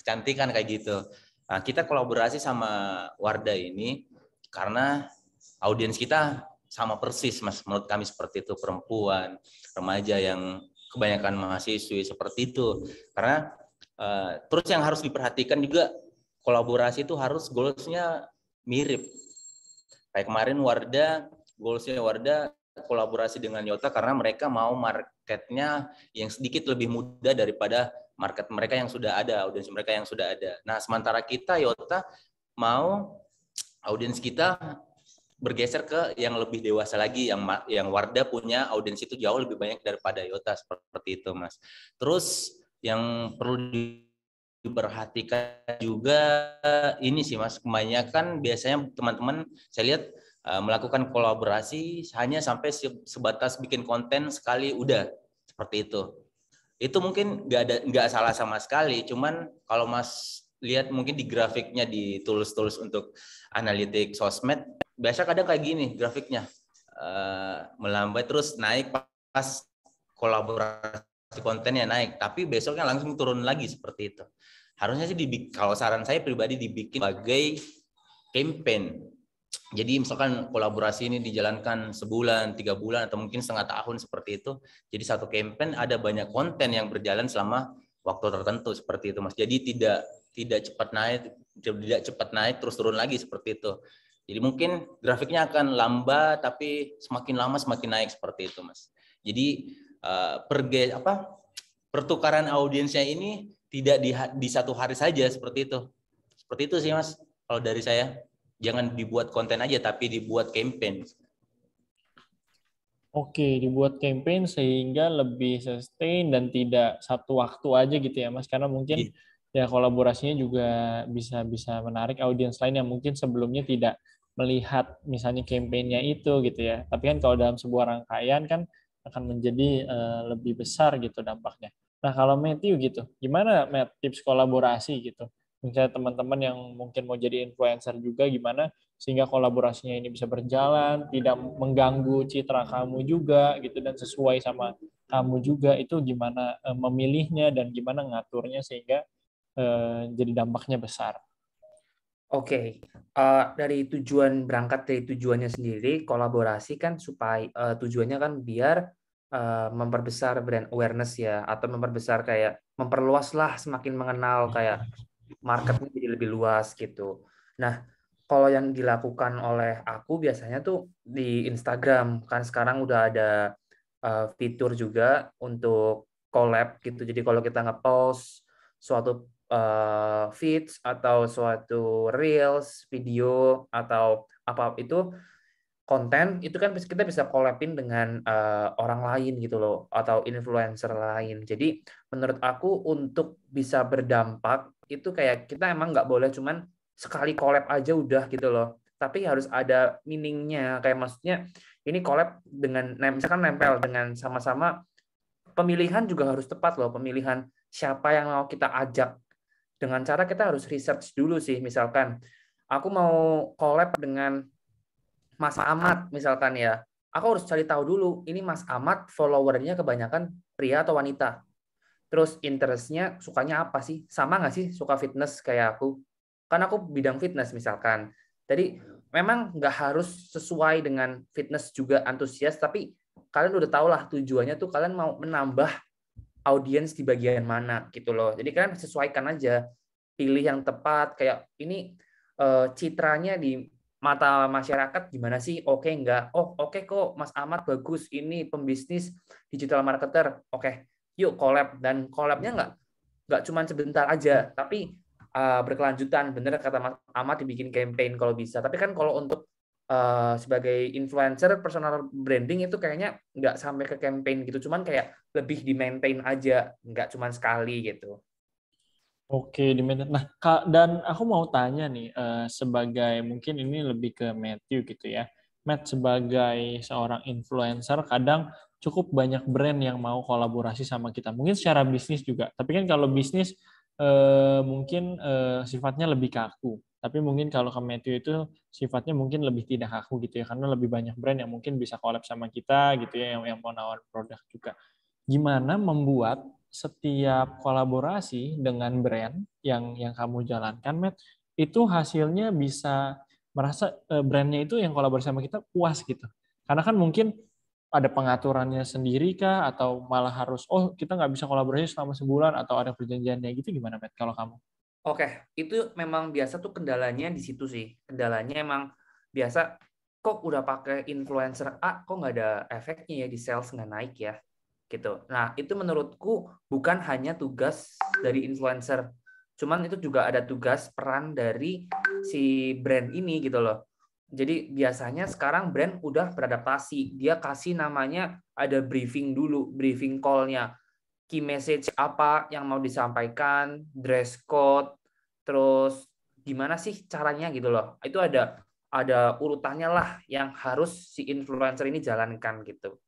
kecantikan kayak gitu. Nah, kita kolaborasi sama Wardah ini karena audiens kita sama persis mas menurut kami seperti itu perempuan remaja yang kebanyakan mahasiswi seperti itu karena uh, terus yang harus diperhatikan juga kolaborasi itu harus goalsnya mirip kayak kemarin warda goalsnya warda kolaborasi dengan Yota karena mereka mau marketnya yang sedikit lebih muda daripada market mereka yang sudah ada audiens mereka yang sudah ada nah sementara kita Yota mau audiens kita bergeser ke yang lebih dewasa lagi yang yang warda punya audiens itu jauh lebih banyak daripada Yota seperti itu Mas. Terus yang perlu diperhatikan juga ini sih Mas, kebanyakan biasanya teman-teman saya lihat eh, melakukan kolaborasi hanya sampai sebatas bikin konten sekali udah seperti itu. Itu mungkin nggak ada nggak salah sama sekali, cuman kalau Mas lihat mungkin di grafiknya di tools-tools untuk analitik sosmed biasa kadang kayak gini grafiknya melambat eh, melambai terus naik pas kolaborasi kontennya naik tapi besoknya langsung turun lagi seperti itu harusnya sih dibik kalau saran saya pribadi dibikin sebagai campaign jadi misalkan kolaborasi ini dijalankan sebulan, tiga bulan, atau mungkin setengah tahun seperti itu. Jadi satu campaign ada banyak konten yang berjalan selama waktu tertentu seperti itu, Mas. Jadi tidak tidak cepat naik, tidak cepat naik terus turun lagi seperti itu. Jadi mungkin grafiknya akan lambat tapi semakin lama semakin naik seperti itu, Mas. Jadi eh, perge apa pertukaran audiensnya ini tidak di, di satu hari saja seperti itu. Seperti itu sih, Mas. Kalau dari saya, jangan dibuat konten aja tapi dibuat campaign. Oke, dibuat campaign sehingga lebih sustain dan tidak satu waktu aja gitu ya, Mas. Karena mungkin yeah. ya kolaborasinya juga bisa bisa menarik audiens lain yang mungkin sebelumnya tidak melihat misalnya campaign-nya itu gitu ya. Tapi kan kalau dalam sebuah rangkaian kan akan menjadi uh, lebih besar gitu dampaknya. Nah kalau Matthew gitu, gimana Matt tips kolaborasi gitu? Misalnya teman-teman yang mungkin mau jadi influencer juga gimana sehingga kolaborasinya ini bisa berjalan, tidak mengganggu citra kamu juga gitu dan sesuai sama kamu juga itu gimana eh, memilihnya dan gimana ngaturnya sehingga uh, jadi dampaknya besar. Oke, okay. uh, eh, dari tujuan berangkat dari tujuannya sendiri, kolaborasi kan supaya uh, tujuannya kan biar uh, memperbesar brand awareness ya, atau memperbesar kayak memperluas lah semakin mengenal iya. kayak marketnya jadi lebih luas gitu. Nah, kalau yang dilakukan oleh aku biasanya tuh di Instagram kan sekarang udah ada uh, fitur juga untuk collab gitu. Jadi kalau kita ngepost suatu uh, feeds atau suatu reels, video atau apa itu konten itu kan kita bisa collabin dengan uh, orang lain gitu loh atau influencer lain. Jadi menurut aku untuk bisa berdampak itu kayak kita emang nggak boleh cuman sekali collab aja udah gitu loh. Tapi harus ada meaningnya kayak maksudnya ini collab dengan misalkan nempel dengan sama-sama pemilihan juga harus tepat loh pemilihan siapa yang mau kita ajak dengan cara kita harus research dulu sih misalkan aku mau collab dengan Mas Ahmad misalkan ya aku harus cari tahu dulu ini Mas Ahmad followernya kebanyakan pria atau wanita terus interestnya sukanya apa sih sama nggak sih suka fitness kayak aku kan aku bidang fitness misalkan jadi memang nggak harus sesuai dengan fitness juga antusias tapi kalian udah tau lah tujuannya tuh kalian mau menambah audiens di bagian mana gitu loh. Jadi kan sesuaikan aja, pilih yang tepat. Kayak ini uh, citranya di mata masyarakat gimana sih? Oke okay, enggak? Oh oke okay kok Mas Ahmad bagus. Ini pembisnis digital marketer. Oke, okay, yuk collab dan collabnya enggak enggak cuma sebentar aja, tapi uh, berkelanjutan. Bener kata Mas Ahmad dibikin campaign kalau bisa. Tapi kan kalau untuk uh, sebagai influencer personal branding itu kayaknya nggak sampai ke campaign gitu cuman kayak lebih di maintain aja nggak cuman sekali gitu Oke, di maintain. Nah, dan aku mau tanya nih, eh, sebagai mungkin ini lebih ke Matthew gitu ya. Matt sebagai seorang influencer kadang cukup banyak brand yang mau kolaborasi sama kita. Mungkin secara bisnis juga. Tapi kan kalau bisnis eh, mungkin sifatnya lebih kaku tapi mungkin kalau ke Matthew itu sifatnya mungkin lebih tidak kaku gitu ya karena lebih banyak brand yang mungkin bisa collab sama kita gitu ya yang, yang mau nawar produk juga gimana membuat setiap kolaborasi dengan brand yang yang kamu jalankan Matt itu hasilnya bisa merasa eh, brandnya itu yang kolaborasi sama kita puas gitu karena kan mungkin ada pengaturannya sendiri kah atau malah harus oh kita nggak bisa kolaborasi selama sebulan atau ada perjanjiannya gitu gimana Matt kalau kamu Oke, itu memang biasa tuh kendalanya di situ sih. Kendalanya emang biasa kok udah pakai influencer A kok nggak ada efeknya ya di sales nggak naik ya gitu. Nah itu menurutku bukan hanya tugas dari influencer, cuman itu juga ada tugas peran dari si brand ini gitu loh. Jadi biasanya sekarang brand udah beradaptasi, dia kasih namanya ada briefing dulu, briefing call-nya key message apa yang mau disampaikan, dress code, terus gimana sih caranya gitu loh. Itu ada ada urutannya lah yang harus si influencer ini jalankan gitu.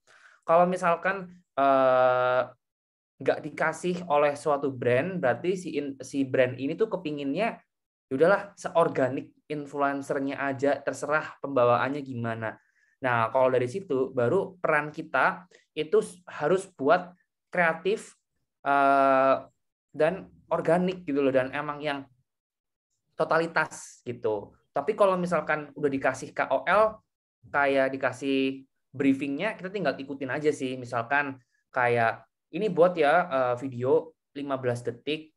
Kalau misalkan eh, nggak dikasih oleh suatu brand, berarti si in, si brand ini tuh kepinginnya ya udahlah seorganik influencernya aja, terserah pembawaannya gimana. Nah, kalau dari situ baru peran kita itu harus buat kreatif uh, dan organik gitu loh dan emang yang totalitas gitu. Tapi kalau misalkan udah dikasih KOL kayak dikasih briefingnya kita tinggal ikutin aja sih misalkan kayak ini buat ya eh, video 15 detik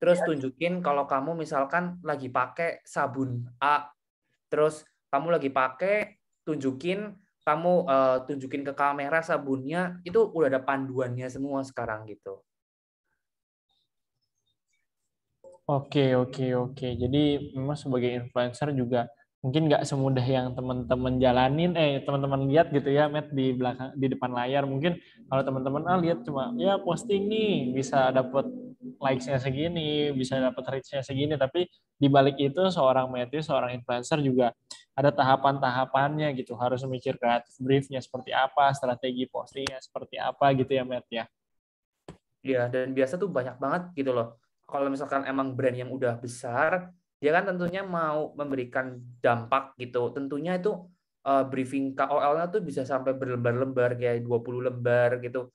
terus iya. tunjukin kalau kamu misalkan lagi pakai sabun A terus kamu lagi pakai tunjukin kamu uh, tunjukin ke kamera sabunnya itu udah ada panduannya semua sekarang gitu. Oke oke oke. Jadi memang sebagai influencer juga mungkin nggak semudah yang teman-teman jalanin eh teman-teman lihat gitu ya met di belakang di depan layar mungkin kalau teman-teman ah lihat cuma ya posting nih bisa dapat likes-nya segini, bisa dapat reach-nya segini, tapi di balik itu seorang Matthew, seorang influencer juga ada tahapan-tahapannya gitu, harus memikir kreatif briefnya seperti apa, strategi postingnya seperti apa gitu ya Matt ya. Iya, dan biasa tuh banyak banget gitu loh. Kalau misalkan emang brand yang udah besar, dia kan tentunya mau memberikan dampak gitu. Tentunya itu uh, briefing KOL-nya tuh bisa sampai berlembar-lembar kayak 20 lembar gitu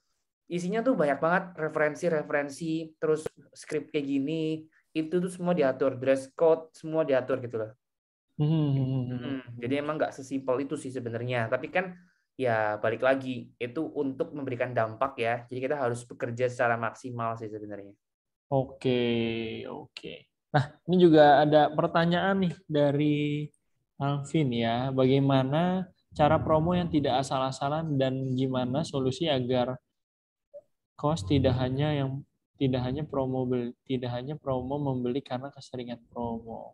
isinya tuh banyak banget referensi-referensi terus script kayak gini itu tuh semua diatur dress code semua diatur gitu loh hmm hmm, hmm, hmm. hmm. jadi emang nggak sesimpel itu sih sebenarnya tapi kan ya balik lagi itu untuk memberikan dampak ya jadi kita harus bekerja secara maksimal sih sebenarnya oke okay. oke okay. nah ini juga ada pertanyaan nih dari Alvin ya bagaimana cara promo yang tidak asal-asalan dan gimana solusi agar Kos tidak hanya yang tidak hanya promo beli, tidak hanya promo membeli karena keseringan promo.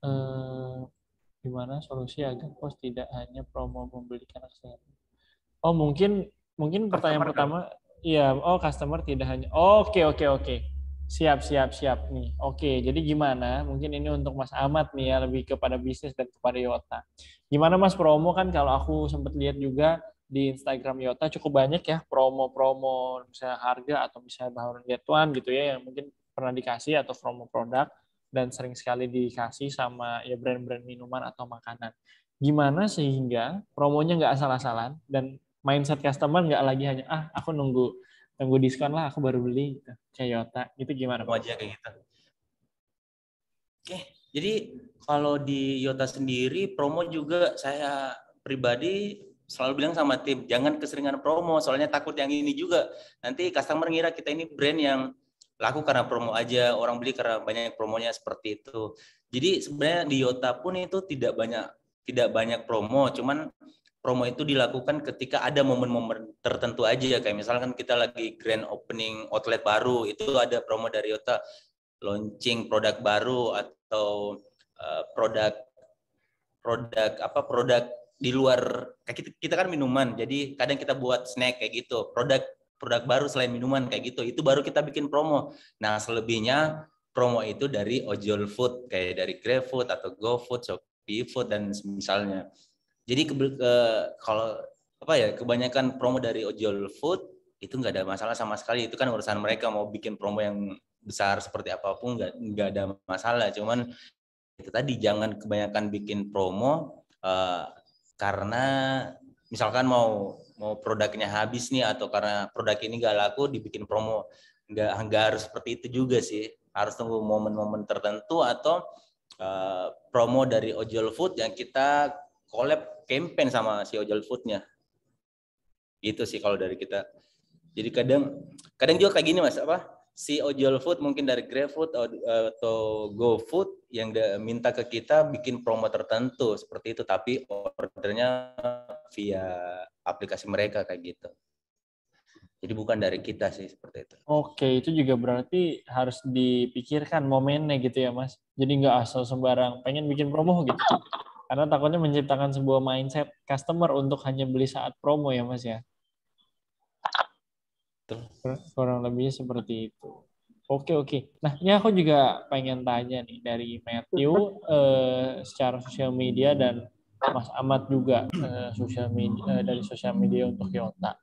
Eh, gimana solusi agar kos tidak hanya promo membeli karena keseringan? Oh mungkin mungkin pertanyaan customer pertama, ya. iya. Oh customer tidak hanya. Oke oh, oke okay, oke. okay. Siap siap siap nih. Oke jadi gimana? Mungkin ini untuk Mas Ahmad nih ya lebih kepada bisnis dan kepada Yota. Gimana Mas promo kan kalau aku sempat lihat juga di Instagram Yota cukup banyak ya promo-promo misalnya harga atau misalnya bahan get gitu ya yang mungkin pernah dikasih atau promo produk dan sering sekali dikasih sama ya brand-brand minuman atau makanan. Gimana sehingga promonya nggak asal-asalan dan mindset customer nggak lagi hanya ah aku nunggu nunggu diskon lah aku baru beli gitu. kayak Yota itu gimana? Wajah kayak gitu. Oke, jadi kalau di Yota sendiri promo juga saya pribadi selalu bilang sama tim jangan keseringan promo soalnya takut yang ini juga nanti customer ngira kita ini brand yang laku karena promo aja orang beli karena banyak promonya seperti itu jadi sebenarnya di Yota pun itu tidak banyak tidak banyak promo cuman promo itu dilakukan ketika ada momen-momen tertentu aja kayak misalkan kita lagi grand opening outlet baru itu ada promo dari Yota launching produk baru atau eh, produk produk apa produk di luar kayak kita, kita kan minuman jadi kadang kita buat snack kayak gitu produk produk baru selain minuman kayak gitu itu baru kita bikin promo nah selebihnya promo itu dari ojol food kayak dari food atau GoFood Shopee Food dan misalnya jadi ke, ke, kalau apa ya kebanyakan promo dari ojol food itu nggak ada masalah sama sekali itu kan urusan mereka mau bikin promo yang besar seperti apapun nggak nggak ada masalah cuman itu tadi jangan kebanyakan bikin promo uh, karena misalkan mau mau produknya habis nih atau karena produk ini gak laku dibikin promo nggak nggak harus seperti itu juga sih harus tunggu momen-momen tertentu atau uh, promo dari Ojol Food yang kita collab campaign sama si Ojol Foodnya itu sih kalau dari kita jadi kadang kadang juga kayak gini mas apa si ojol food mungkin dari GrabFood atau GoFood yang minta ke kita bikin promo tertentu seperti itu tapi ordernya via aplikasi mereka kayak gitu. Jadi bukan dari kita sih seperti itu. Oke, itu juga berarti harus dipikirkan momennya gitu ya, Mas. Jadi nggak asal sembarang pengen bikin promo gitu. Karena takutnya menciptakan sebuah mindset customer untuk hanya beli saat promo ya, Mas ya kurang lebihnya seperti itu oke oke nah ini aku juga pengen tanya nih dari Matthew eh, secara sosial media dan Mas Ahmad juga eh, sosial media eh, dari sosial media untuk Yota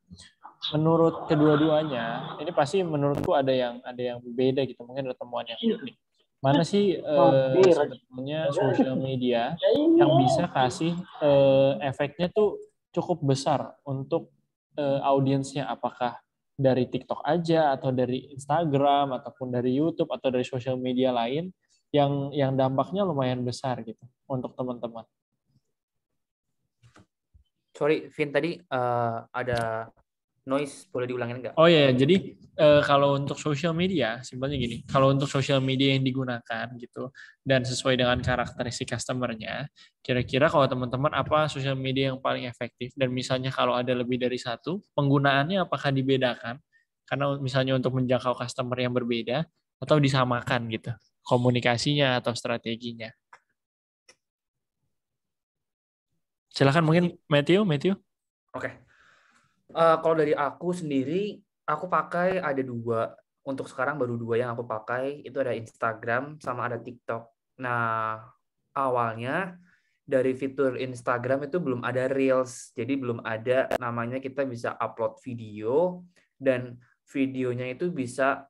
menurut kedua-duanya ini pasti menurutku ada yang ada yang berbeda gitu mungkin ada temuan yang unik mana sih eh, sebetulnya sosial media yang bisa kasih eh, efeknya tuh cukup besar untuk eh, audiensnya apakah dari TikTok aja atau dari Instagram ataupun dari YouTube atau dari sosial media lain yang yang dampaknya lumayan besar gitu untuk teman-teman. Sorry, Vin tadi uh, ada noise boleh diulangin nggak? Oh iya, yeah. jadi uh, kalau untuk social media, simpelnya gini, kalau untuk social media yang digunakan gitu dan sesuai dengan karakteristik customernya, kira-kira kalau teman-teman apa social media yang paling efektif dan misalnya kalau ada lebih dari satu, penggunaannya apakah dibedakan? Karena misalnya untuk menjangkau customer yang berbeda atau disamakan gitu, komunikasinya atau strateginya. Silahkan mungkin Matthew, Matthew. Oke. Okay Uh, kalau dari aku sendiri, aku pakai ada dua. Untuk sekarang baru dua yang aku pakai, itu ada Instagram sama ada TikTok. Nah, awalnya dari fitur Instagram itu belum ada Reels, jadi belum ada namanya kita bisa upload video dan videonya itu bisa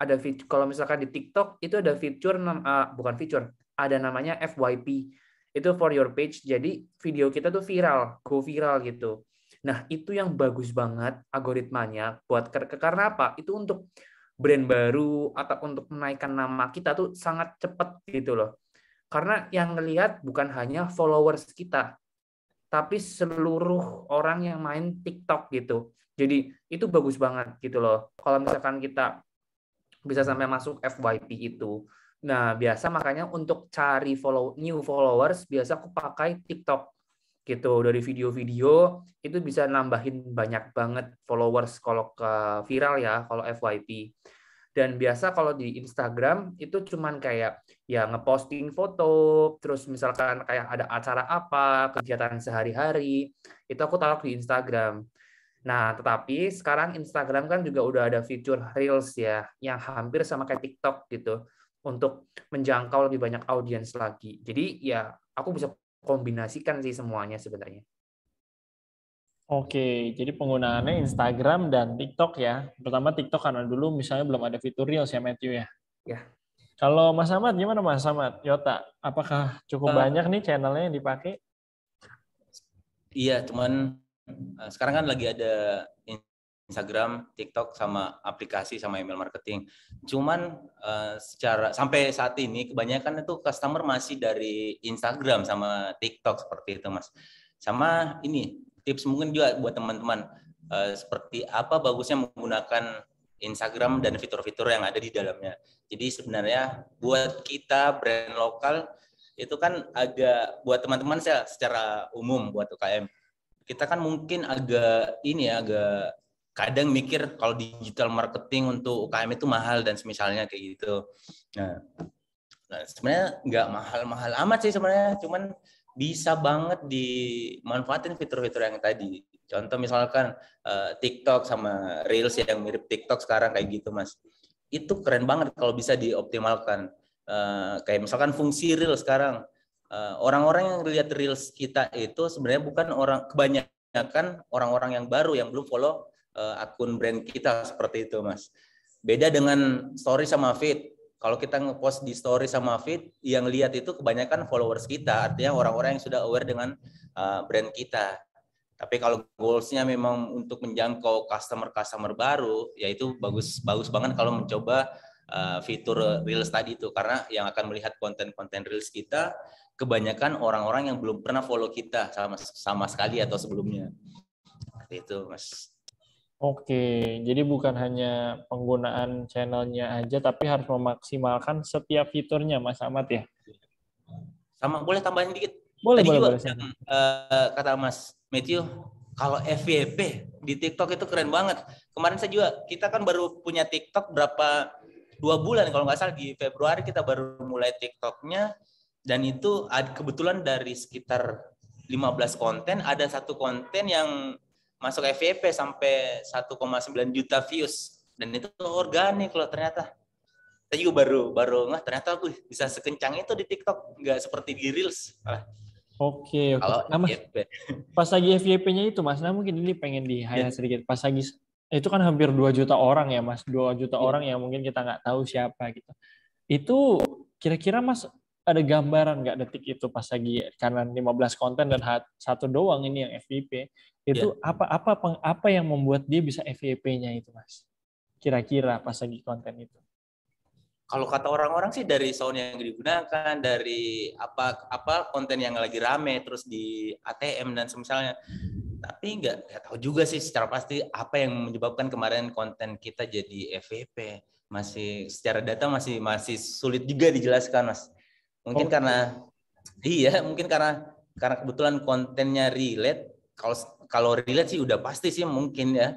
ada fitur kalau misalkan di TikTok itu ada fitur uh, bukan fitur, ada namanya FYP. Itu for your page. Jadi video kita tuh viral, go viral gitu. Nah, itu yang bagus banget algoritmanya buat karena apa? Itu untuk brand baru atau untuk menaikkan nama kita tuh sangat cepat gitu loh. Karena yang ngelihat bukan hanya followers kita, tapi seluruh orang yang main TikTok gitu. Jadi itu bagus banget gitu loh. Kalau misalkan kita bisa sampai masuk FYP itu. Nah, biasa makanya untuk cari follow new followers biasa aku pakai TikTok gitu dari video-video itu bisa nambahin banyak banget followers kalau ke viral ya kalau FYP dan biasa kalau di Instagram itu cuman kayak ya ngeposting foto terus misalkan kayak ada acara apa kegiatan sehari-hari itu aku taruh di Instagram nah tetapi sekarang Instagram kan juga udah ada fitur Reels ya yang hampir sama kayak TikTok gitu untuk menjangkau lebih banyak audiens lagi jadi ya aku bisa kombinasikan sih semuanya sebenarnya. Oke, jadi penggunaannya Instagram dan TikTok ya. Pertama TikTok karena dulu misalnya belum ada fitur Reels ya Matthew ya. Ya. Kalau Mas Ahmad gimana Mas Ahmad? Yota, apakah cukup uh, banyak nih channelnya yang dipakai? Iya, cuman eh, sekarang kan lagi ada Instagram, TikTok sama aplikasi sama email marketing. Cuman uh, secara sampai saat ini kebanyakan itu customer masih dari Instagram sama TikTok seperti itu, Mas. Sama ini tips mungkin juga buat teman-teman uh, seperti apa bagusnya menggunakan Instagram dan fitur-fitur yang ada di dalamnya. Jadi sebenarnya buat kita brand lokal itu kan agak buat teman-teman saya secara umum buat UKM kita kan mungkin agak ini ya agak kadang mikir kalau digital marketing untuk UKM itu mahal dan semisalnya kayak gitu. Nah, nah sebenarnya nggak mahal-mahal amat sih sebenarnya, cuman bisa banget dimanfaatin fitur-fitur yang tadi. Contoh misalkan uh, TikTok sama Reels yang mirip TikTok sekarang kayak gitu, Mas. Itu keren banget kalau bisa dioptimalkan. Uh, kayak misalkan fungsi Reels sekarang orang eh, orang-orang yang lihat Reels kita itu sebenarnya bukan orang kebanyakan orang-orang yang baru yang belum follow uh, akun brand kita seperti itu mas beda dengan story sama feed kalau kita ngepost di story sama feed yang lihat itu kebanyakan followers kita artinya orang-orang yang sudah aware dengan uh, brand kita tapi kalau goalsnya memang untuk menjangkau customer-customer baru, yaitu bagus bagus banget kalau mencoba uh, fitur reels tadi itu karena yang akan melihat konten-konten reels kita kebanyakan orang-orang yang belum pernah follow kita sama sama sekali atau sebelumnya. Seperti itu, Mas. Oke, jadi bukan hanya penggunaan channelnya aja, tapi harus memaksimalkan setiap fiturnya, Mas Ahmad ya. Sama, boleh tambahin dikit. Boleh, Tadi boleh, juga boleh. uh, kata Mas Matthew, kalau FYP di TikTok itu keren banget. Kemarin saya juga, kita kan baru punya TikTok berapa dua bulan kalau nggak salah di Februari kita baru mulai TikToknya dan itu kebetulan dari sekitar 15 konten ada satu konten yang masuk FVP sampai 1,9 juta views dan itu organik loh ternyata tapi juga baru baru nggak ternyata gue bisa sekencang itu di TikTok nggak seperti di reels Oke, kalau Okay. Nah, pas lagi FYP-nya itu, Mas, nah mungkin ini pengen di yeah. sedikit. Pas lagi itu kan hampir 2 juta orang ya, Mas. 2 juta yeah. orang yang mungkin kita nggak tahu siapa gitu. Itu kira-kira Mas ada gambaran nggak detik itu pas lagi kanan 15 konten dan satu doang ini yang FVP itu yeah. apa apa apa yang membuat dia bisa FYP-nya itu mas kira-kira pas lagi konten itu kalau kata orang-orang sih dari sound yang digunakan dari apa apa konten yang lagi rame terus di ATM dan semisalnya tapi nggak nggak tahu juga sih secara pasti apa yang menyebabkan kemarin konten kita jadi FVP masih secara data masih masih sulit juga dijelaskan mas mungkin oh. karena iya mungkin karena karena kebetulan kontennya relate kalau kalau relate sih udah pasti sih mungkin ya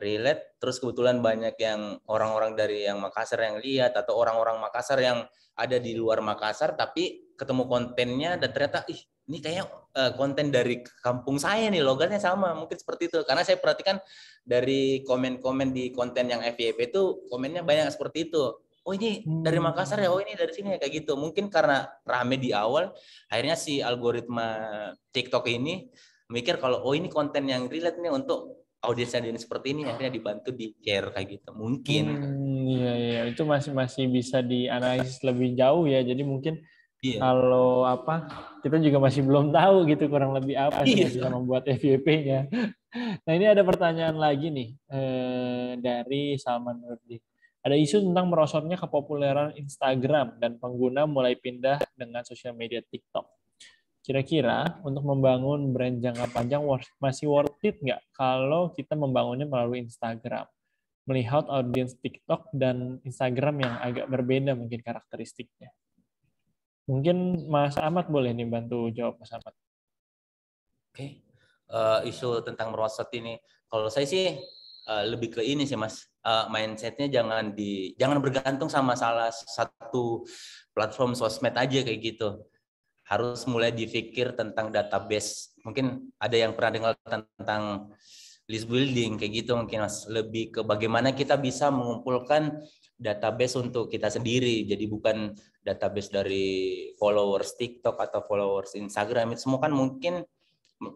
relate terus kebetulan banyak yang orang-orang dari yang Makassar yang lihat atau orang-orang Makassar yang ada di luar Makassar tapi ketemu kontennya dan ternyata ih ini kayak eh, konten dari kampung saya nih logatnya sama mungkin seperti itu karena saya perhatikan dari komen-komen di konten yang FYP itu komennya banyak seperti itu oh ini dari hmm. Makassar ya oh ini dari sini ya kayak gitu mungkin karena rame di awal akhirnya si algoritma TikTok ini mikir kalau oh ini konten yang relate nih untuk audiens audiens seperti ini akhirnya dibantu di share kayak gitu mungkin hmm, iya iya itu masih masih bisa dianalisis lebih jauh ya jadi mungkin iya. kalau apa kita juga masih belum tahu gitu kurang lebih apa iya. sih bisa membuat FYP-nya nah ini ada pertanyaan lagi nih eh, dari Salman Rudi ada isu tentang merosotnya kepopuleran Instagram dan pengguna mulai pindah dengan sosial media TikTok Kira-kira untuk membangun brand jangka panjang masih worth it nggak kalau kita membangunnya melalui Instagram? Melihat audiens TikTok dan Instagram yang agak berbeda mungkin karakteristiknya. Mungkin Mas Ahmad boleh nih bantu jawab Mas Ahmad. Oke, okay. uh, eh, isu tentang merosot ini, kalau saya sih uh, lebih ke ini sih mas, uh, mindsetnya jangan di, jangan bergantung sama salah satu platform sosmed aja kayak gitu harus mulai difikir tentang database. Mungkin ada yang pernah dengar tentang list building kayak gitu mungkin Mas. Lebih ke bagaimana kita bisa mengumpulkan database untuk kita sendiri. Jadi bukan database dari followers TikTok atau followers Instagram itu semua kan mungkin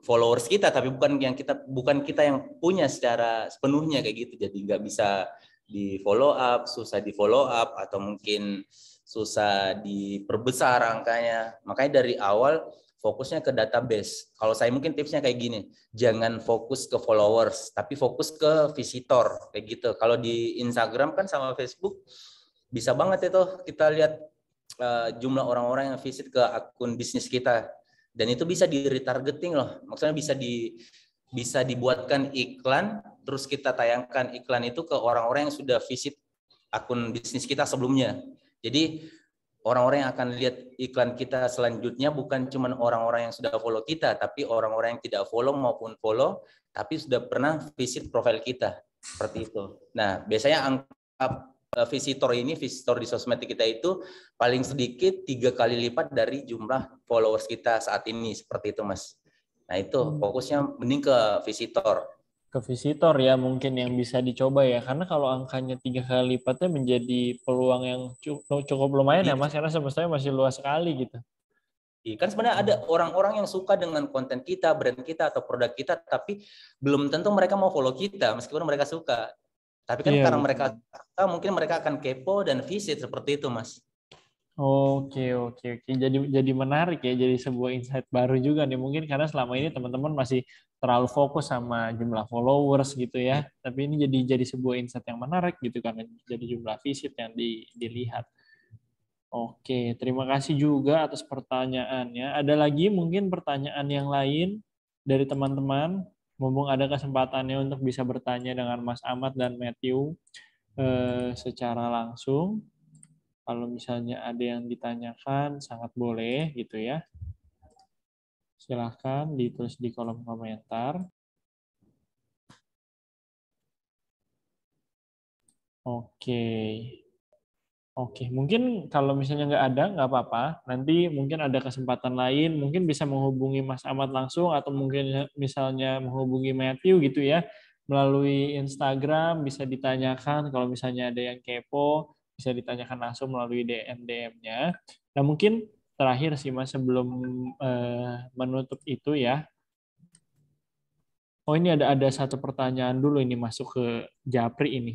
followers kita tapi bukan yang kita bukan kita yang punya secara sepenuhnya kayak gitu. Jadi nggak bisa di follow up, susah di follow up atau mungkin susah diperbesar angkanya. Makanya dari awal fokusnya ke database. Kalau saya mungkin tipsnya kayak gini, jangan fokus ke followers, tapi fokus ke visitor kayak gitu. Kalau di Instagram kan sama Facebook bisa banget itu kita lihat uh, jumlah orang-orang yang visit ke akun bisnis kita dan itu bisa di retargeting loh. Maksudnya bisa di bisa dibuatkan iklan terus kita tayangkan iklan itu ke orang-orang yang sudah visit akun bisnis kita sebelumnya jadi orang-orang yang akan lihat iklan kita selanjutnya bukan cuma orang-orang yang sudah follow kita, tapi orang-orang yang tidak follow maupun follow, tapi sudah pernah visit profil kita. Seperti itu. Nah, biasanya angka eh, visitor ini, visitor di sosmed kita itu paling sedikit tiga kali lipat dari jumlah followers kita saat ini. Seperti itu, Mas. Nah, itu hmm. fokusnya mending ke visitor ke visitor ya mungkin yang bisa dicoba ya karena kalau angkanya tiga kali lipatnya menjadi peluang yang cukup lumayan ya iya. mas karena sebenarnya masih luas sekali gitu. Iya kan sebenarnya ada orang-orang yang suka dengan konten kita, brand kita atau produk kita tapi belum tentu mereka mau follow kita meskipun mereka suka. Tapi kan iya, karena mereka suka mungkin mereka akan kepo dan visit seperti itu mas. Oke oke oke. Jadi jadi menarik ya. Jadi sebuah insight baru juga nih mungkin karena selama ini teman-teman masih terlalu fokus sama jumlah followers gitu ya. Iya. Tapi ini jadi jadi sebuah insight yang menarik gitu karena jadi jumlah visit yang di, dilihat. Oke, terima kasih juga atas pertanyaannya. Ada lagi mungkin pertanyaan yang lain dari teman-teman? Mumpung ada kesempatannya untuk bisa bertanya dengan Mas Ahmad dan Matthew eh, secara langsung. Kalau misalnya ada yang ditanyakan, sangat boleh gitu ya. Silahkan ditulis di kolom komentar. Oke. Oke, mungkin kalau misalnya nggak ada, nggak apa-apa. Nanti mungkin ada kesempatan lain, mungkin bisa menghubungi Mas Ahmad langsung, atau mungkin misalnya menghubungi Matthew gitu ya, melalui Instagram, bisa ditanyakan kalau misalnya ada yang kepo bisa ditanyakan langsung melalui DM DM-nya. Nah mungkin terakhir sih mas sebelum uh, menutup itu ya. Oh ini ada ada satu pertanyaan dulu ini masuk ke Japri ini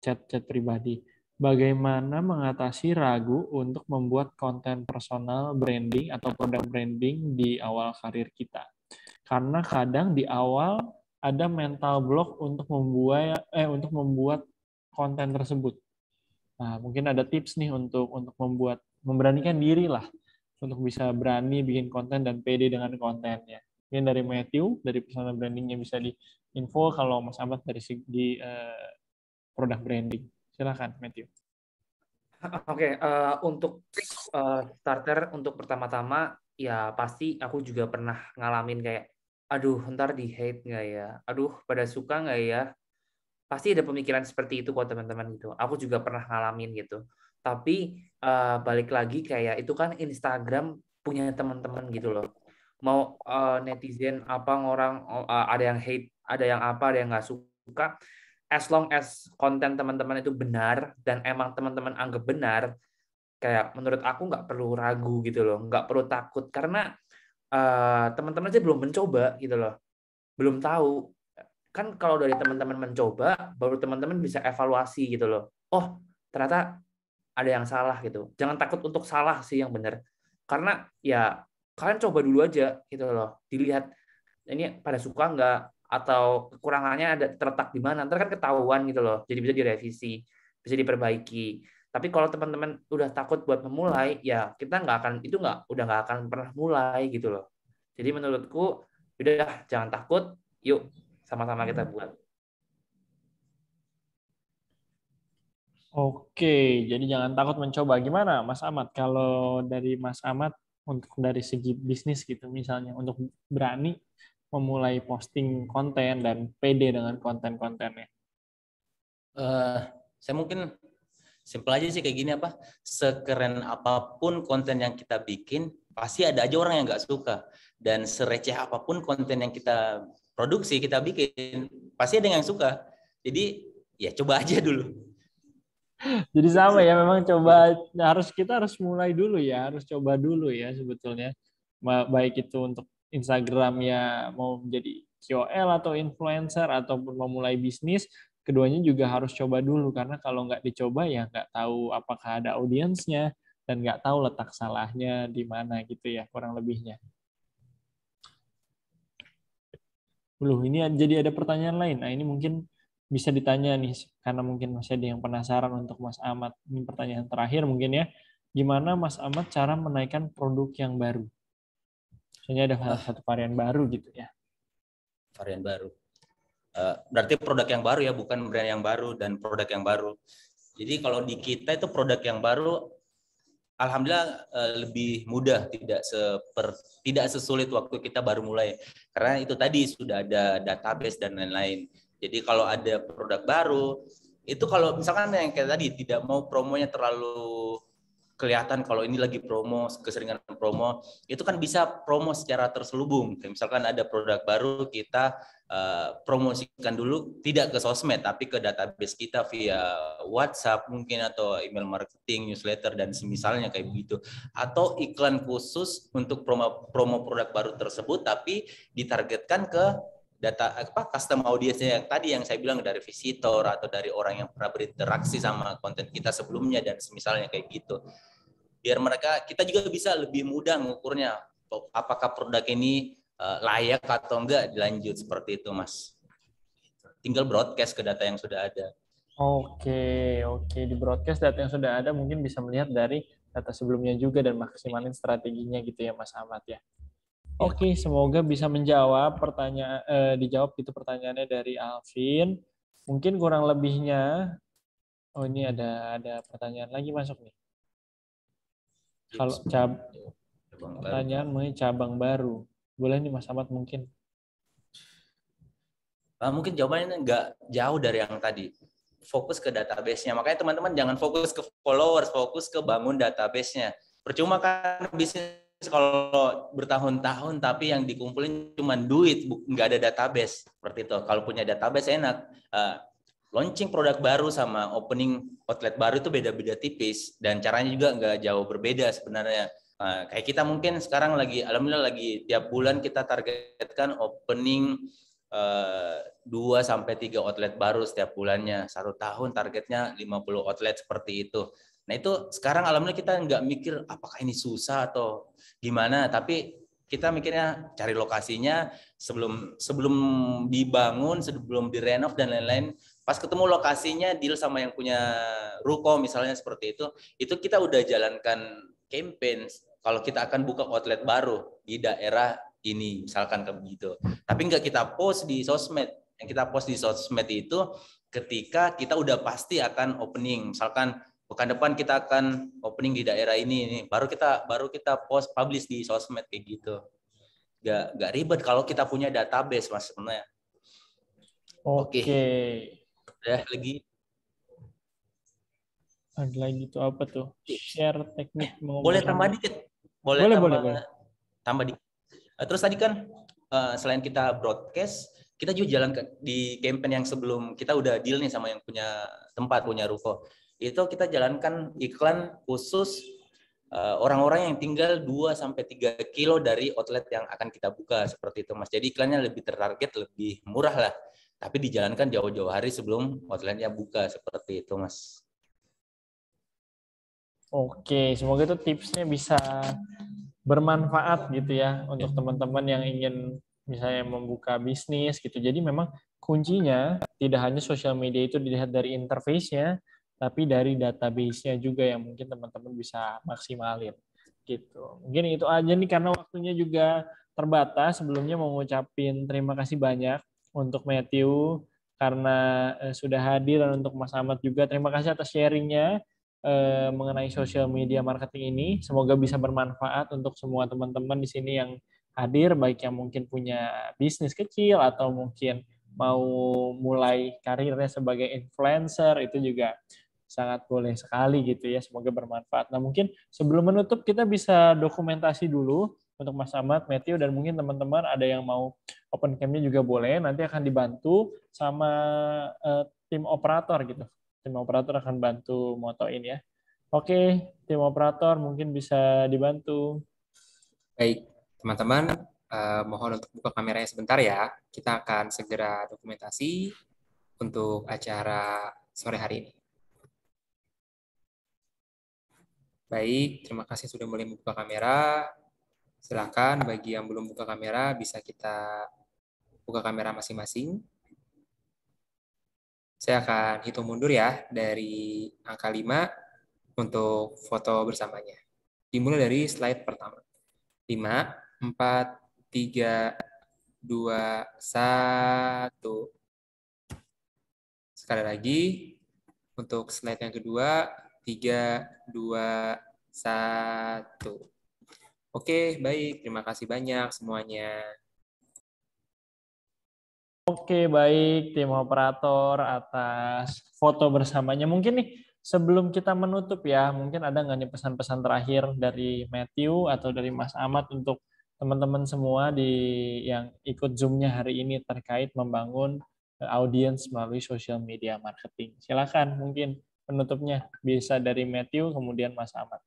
chat chat pribadi. Bagaimana mengatasi ragu untuk membuat konten personal branding atau produk branding di awal karir kita? Karena kadang di awal ada mental block untuk membuat eh untuk membuat konten tersebut. Nah, mungkin ada tips nih untuk untuk membuat memberanikan diri lah untuk bisa berani bikin konten dan pede dengan kontennya. Mungkin dari Matthew dari personal brandingnya bisa di info kalau Mas Ahmad dari segi uh, produk branding. Silakan Matthew. Oke, okay, uh, eh, untuk uh, starter untuk pertama-tama ya pasti aku juga pernah ngalamin kayak aduh ntar di hate nggak ya, aduh pada suka nggak ya, pasti ada pemikiran seperti itu kok teman-teman gitu aku juga pernah ngalamin gitu tapi uh, balik lagi kayak itu kan Instagram punya teman-teman gitu loh mau uh, netizen apa orang uh, ada yang hate ada yang apa ada yang nggak suka as long as konten teman-teman itu benar dan emang teman-teman anggap benar kayak menurut aku nggak perlu ragu gitu loh nggak perlu takut karena uh, teman-teman aja belum mencoba gitu loh belum tahu kan kalau dari teman-teman mencoba baru teman-teman bisa evaluasi gitu loh oh ternyata ada yang salah gitu jangan takut untuk salah sih yang benar karena ya kalian coba dulu aja gitu loh dilihat ini pada suka nggak atau kekurangannya ada terletak di mana ntar kan ketahuan gitu loh jadi bisa direvisi bisa diperbaiki tapi kalau teman-teman udah takut buat memulai ya kita nggak akan itu nggak udah nggak akan pernah mulai gitu loh jadi menurutku udah jangan takut yuk sama-sama kita hmm. buat. Oke, jadi jangan takut mencoba. Gimana, Mas Ahmad? Kalau dari Mas Ahmad untuk dari segi bisnis gitu, misalnya untuk berani memulai posting konten dan pede dengan konten-kontennya. Uh, saya mungkin simple aja sih kayak gini apa? Sekeren apapun konten yang kita bikin, pasti ada aja orang yang nggak suka. Dan sereceh apapun konten yang kita produksi kita bikin pasti ada yang suka jadi ya coba aja dulu jadi sama ya memang coba nah harus kita harus mulai dulu ya harus coba dulu ya sebetulnya baik itu untuk Instagram ya mau menjadi KOL atau influencer ataupun memulai bisnis keduanya juga harus coba dulu karena kalau nggak dicoba ya nggak tahu apakah ada audiensnya dan nggak tahu letak salahnya di mana gitu ya kurang lebihnya. Loh, ini jadi ada pertanyaan lain. Nah, ini mungkin bisa ditanya nih karena mungkin masih ada yang penasaran untuk Mas Ahmad. Ini pertanyaan terakhir mungkin ya. Gimana Mas Ahmad cara menaikkan produk yang baru? Misalnya ada salah satu varian baru gitu ya. Varian baru. Eh, berarti produk yang baru ya, bukan brand yang baru dan produk yang baru. Jadi kalau di kita itu produk yang baru alhamdulillah eh, lebih mudah tidak seper tidak sesulit waktu kita baru mulai karena itu tadi sudah ada database dan lain-lain jadi kalau ada produk baru itu kalau misalkan yang kayak tadi tidak mau promonya terlalu kelihatan kalau ini lagi promo, keseringan promo, itu kan bisa promo secara terselubung. Kayak misalkan ada produk baru kita uh, promosikan dulu tidak ke sosmed tapi ke database kita via WhatsApp mungkin atau email marketing, newsletter dan semisalnya kayak begitu. Atau iklan khusus untuk promo promo produk baru tersebut tapi ditargetkan ke data apa custom audiensnya yang tadi yang saya bilang dari visitor atau dari orang yang pernah berinteraksi sama konten kita sebelumnya dan semisalnya kayak gitu biar mereka kita juga bisa lebih mudah mengukurnya apakah produk ini eh, layak atau enggak dilanjut seperti itu mas tinggal broadcast ke data yang sudah ada Oke, oke di broadcast data yang sudah ada mungkin bisa melihat dari data sebelumnya juga dan maksimalin strateginya gitu ya Mas Ahmad ya. Iya. Oke, okay, semoga bisa menjawab pertanyaan eh, dijawab itu pertanyaannya dari Alvin. Mungkin kurang lebihnya oh ini ada ada pertanyaan lagi masuk nih. Iya, Kalau cab pertanyaan mengenai cabang baru. Boleh nih Mas Ahmad mungkin. Nah, mungkin jawabannya nggak jauh dari yang tadi. Fokus ke database-nya. Makanya teman-teman jangan fokus ke followers, fokus ke bangun database-nya. Percuma kan bisnis kalau bertahun-tahun tapi yang dikumpulin cuma duit nggak ada database seperti itu kalau punya database enak uh, launching produk baru sama opening outlet baru itu beda-beda tipis dan caranya juga nggak jauh berbeda sebenarnya uh, kayak kita mungkin sekarang lagi alhamdulillah lagi tiap bulan kita targetkan opening eh, dua sampai tiga outlet baru setiap bulannya satu tahun targetnya 50 outlet seperti itu Nah itu sekarang alhamdulillah kita nggak mikir apakah ini susah atau gimana tapi kita mikirnya cari lokasinya sebelum sebelum dibangun sebelum direnov dan lain-lain pas ketemu lokasinya deal sama yang punya ruko misalnya seperti itu itu kita udah jalankan campaign kalau kita akan buka outlet baru di daerah ini misalkan kayak begitu tapi nggak kita post di sosmed yang kita post di sosmed itu ketika kita udah pasti akan opening misalkan pekan depan kita akan opening di daerah ini ini. Baru kita baru kita post publish di sosmed kayak gitu. Gak gak ribet kalau kita punya database mas sebenarnya. Oke. Okay. lagi. Ada lagi itu apa tuh? Share teknik eh, mau Boleh tambah dikit. Boleh, boleh tambah, boleh, boleh. Tambah dikit. Eh, terus tadi kan eh, selain kita broadcast, kita juga jalan di campaign yang sebelum kita udah deal nih sama yang punya tempat, punya ruko itu kita jalankan iklan khusus eh, orang-orang yang tinggal 2 sampai 3 kilo dari outlet yang akan kita buka seperti itu Mas. Jadi iklannya lebih tertarget, lebih murah lah. Tapi dijalankan jauh-jauh hari sebelum outletnya buka seperti itu Mas. Oke, semoga itu tipsnya bisa bermanfaat gitu ya untuk ya. teman-teman yang ingin misalnya membuka bisnis gitu. Jadi memang kuncinya tidak hanya sosial media itu dilihat dari interface-nya, tapi dari database-nya juga yang mungkin teman-teman bisa maksimalin gitu. Mungkin itu aja nih karena waktunya juga terbatas. Sebelumnya mau ngucapin terima kasih banyak untuk Matthew karena eh, sudah hadir dan untuk Mas Ahmad juga terima kasih atas sharingnya eh, mengenai social media marketing ini. Semoga bisa bermanfaat untuk semua teman-teman di sini yang hadir baik yang mungkin punya bisnis kecil atau mungkin mau mulai karirnya sebagai influencer itu juga sangat boleh sekali gitu ya. Semoga bermanfaat. Nah mungkin sebelum menutup kita bisa dokumentasi dulu untuk Mas Ahmad, Matthew, dan mungkin teman-teman ada yang mau open camp juga boleh. Nanti akan dibantu sama uh, tim operator gitu. Tim operator akan bantu motoin ya. Oke, tim operator mungkin bisa dibantu. Baik, teman-teman, uh, mohon untuk buka kameranya sebentar ya. Kita akan segera dokumentasi untuk acara sore hari ini. Baik, terima kasih sudah mulai membuka kamera. Silakan bagi yang belum buka kamera bisa kita buka kamera masing-masing. Saya akan hitung mundur ya dari angka 5 untuk foto bersamanya. Dimulai dari slide pertama. 5, 4, 3, 2, 1. Sekali lagi, untuk slide yang kedua, tiga, dua, satu. Oke, baik. Terima kasih banyak semuanya. Oke, baik tim operator atas foto bersamanya. Mungkin nih sebelum kita menutup ya, mungkin ada nggak nih pesan-pesan terakhir dari Matthew atau dari Mas Ahmad untuk teman-teman semua di yang ikut Zoom-nya hari ini terkait membangun eh, audiens melalui social media marketing. Silakan mungkin penutupnya bisa dari Matthew kemudian Mas Ahmad.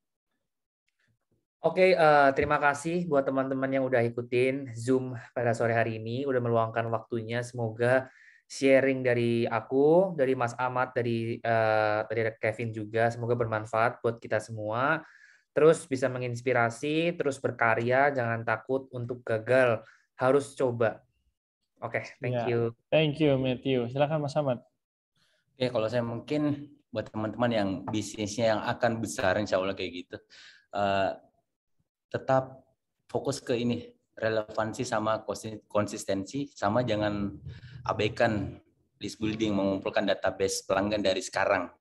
Oke, okay, uh, eh, terima kasih buat teman-teman yang udah ikutin Zoom pada sore hari ini, udah meluangkan waktunya. Semoga sharing dari aku, dari Mas Ahmad, dari uh, eh, dari Kevin juga, semoga bermanfaat buat kita semua. Terus bisa menginspirasi, terus berkarya, jangan takut untuk gagal, harus coba. Oke, okay, thank yeah. you. Thank you, Matthew. Silakan Mas Ahmad. Oke, ya, kalau saya mungkin buat teman-teman yang bisnisnya yang akan besar insya Allah kayak gitu uh, tetap fokus ke ini relevansi sama konsistensi sama jangan abaikan list building mengumpulkan database pelanggan dari sekarang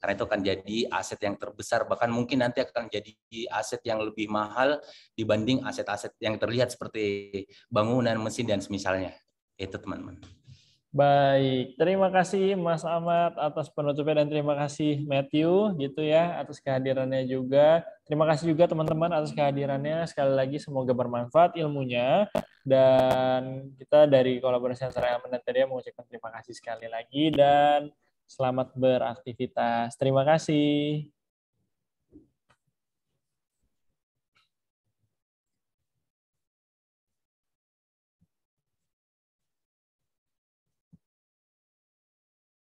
karena itu akan jadi aset yang terbesar bahkan mungkin nanti akan jadi aset yang lebih mahal dibanding aset-aset yang terlihat seperti bangunan mesin dan semisalnya itu teman-teman. Baik, terima kasih Mas Ahmad atas penutupnya dan terima kasih Matthew gitu ya atas kehadirannya juga. Terima kasih juga teman-teman atas kehadirannya. Sekali lagi semoga bermanfaat ilmunya dan kita dari kolaborasi antara Ahmad dan Teria mengucapkan terima kasih sekali lagi dan selamat beraktivitas. Terima kasih.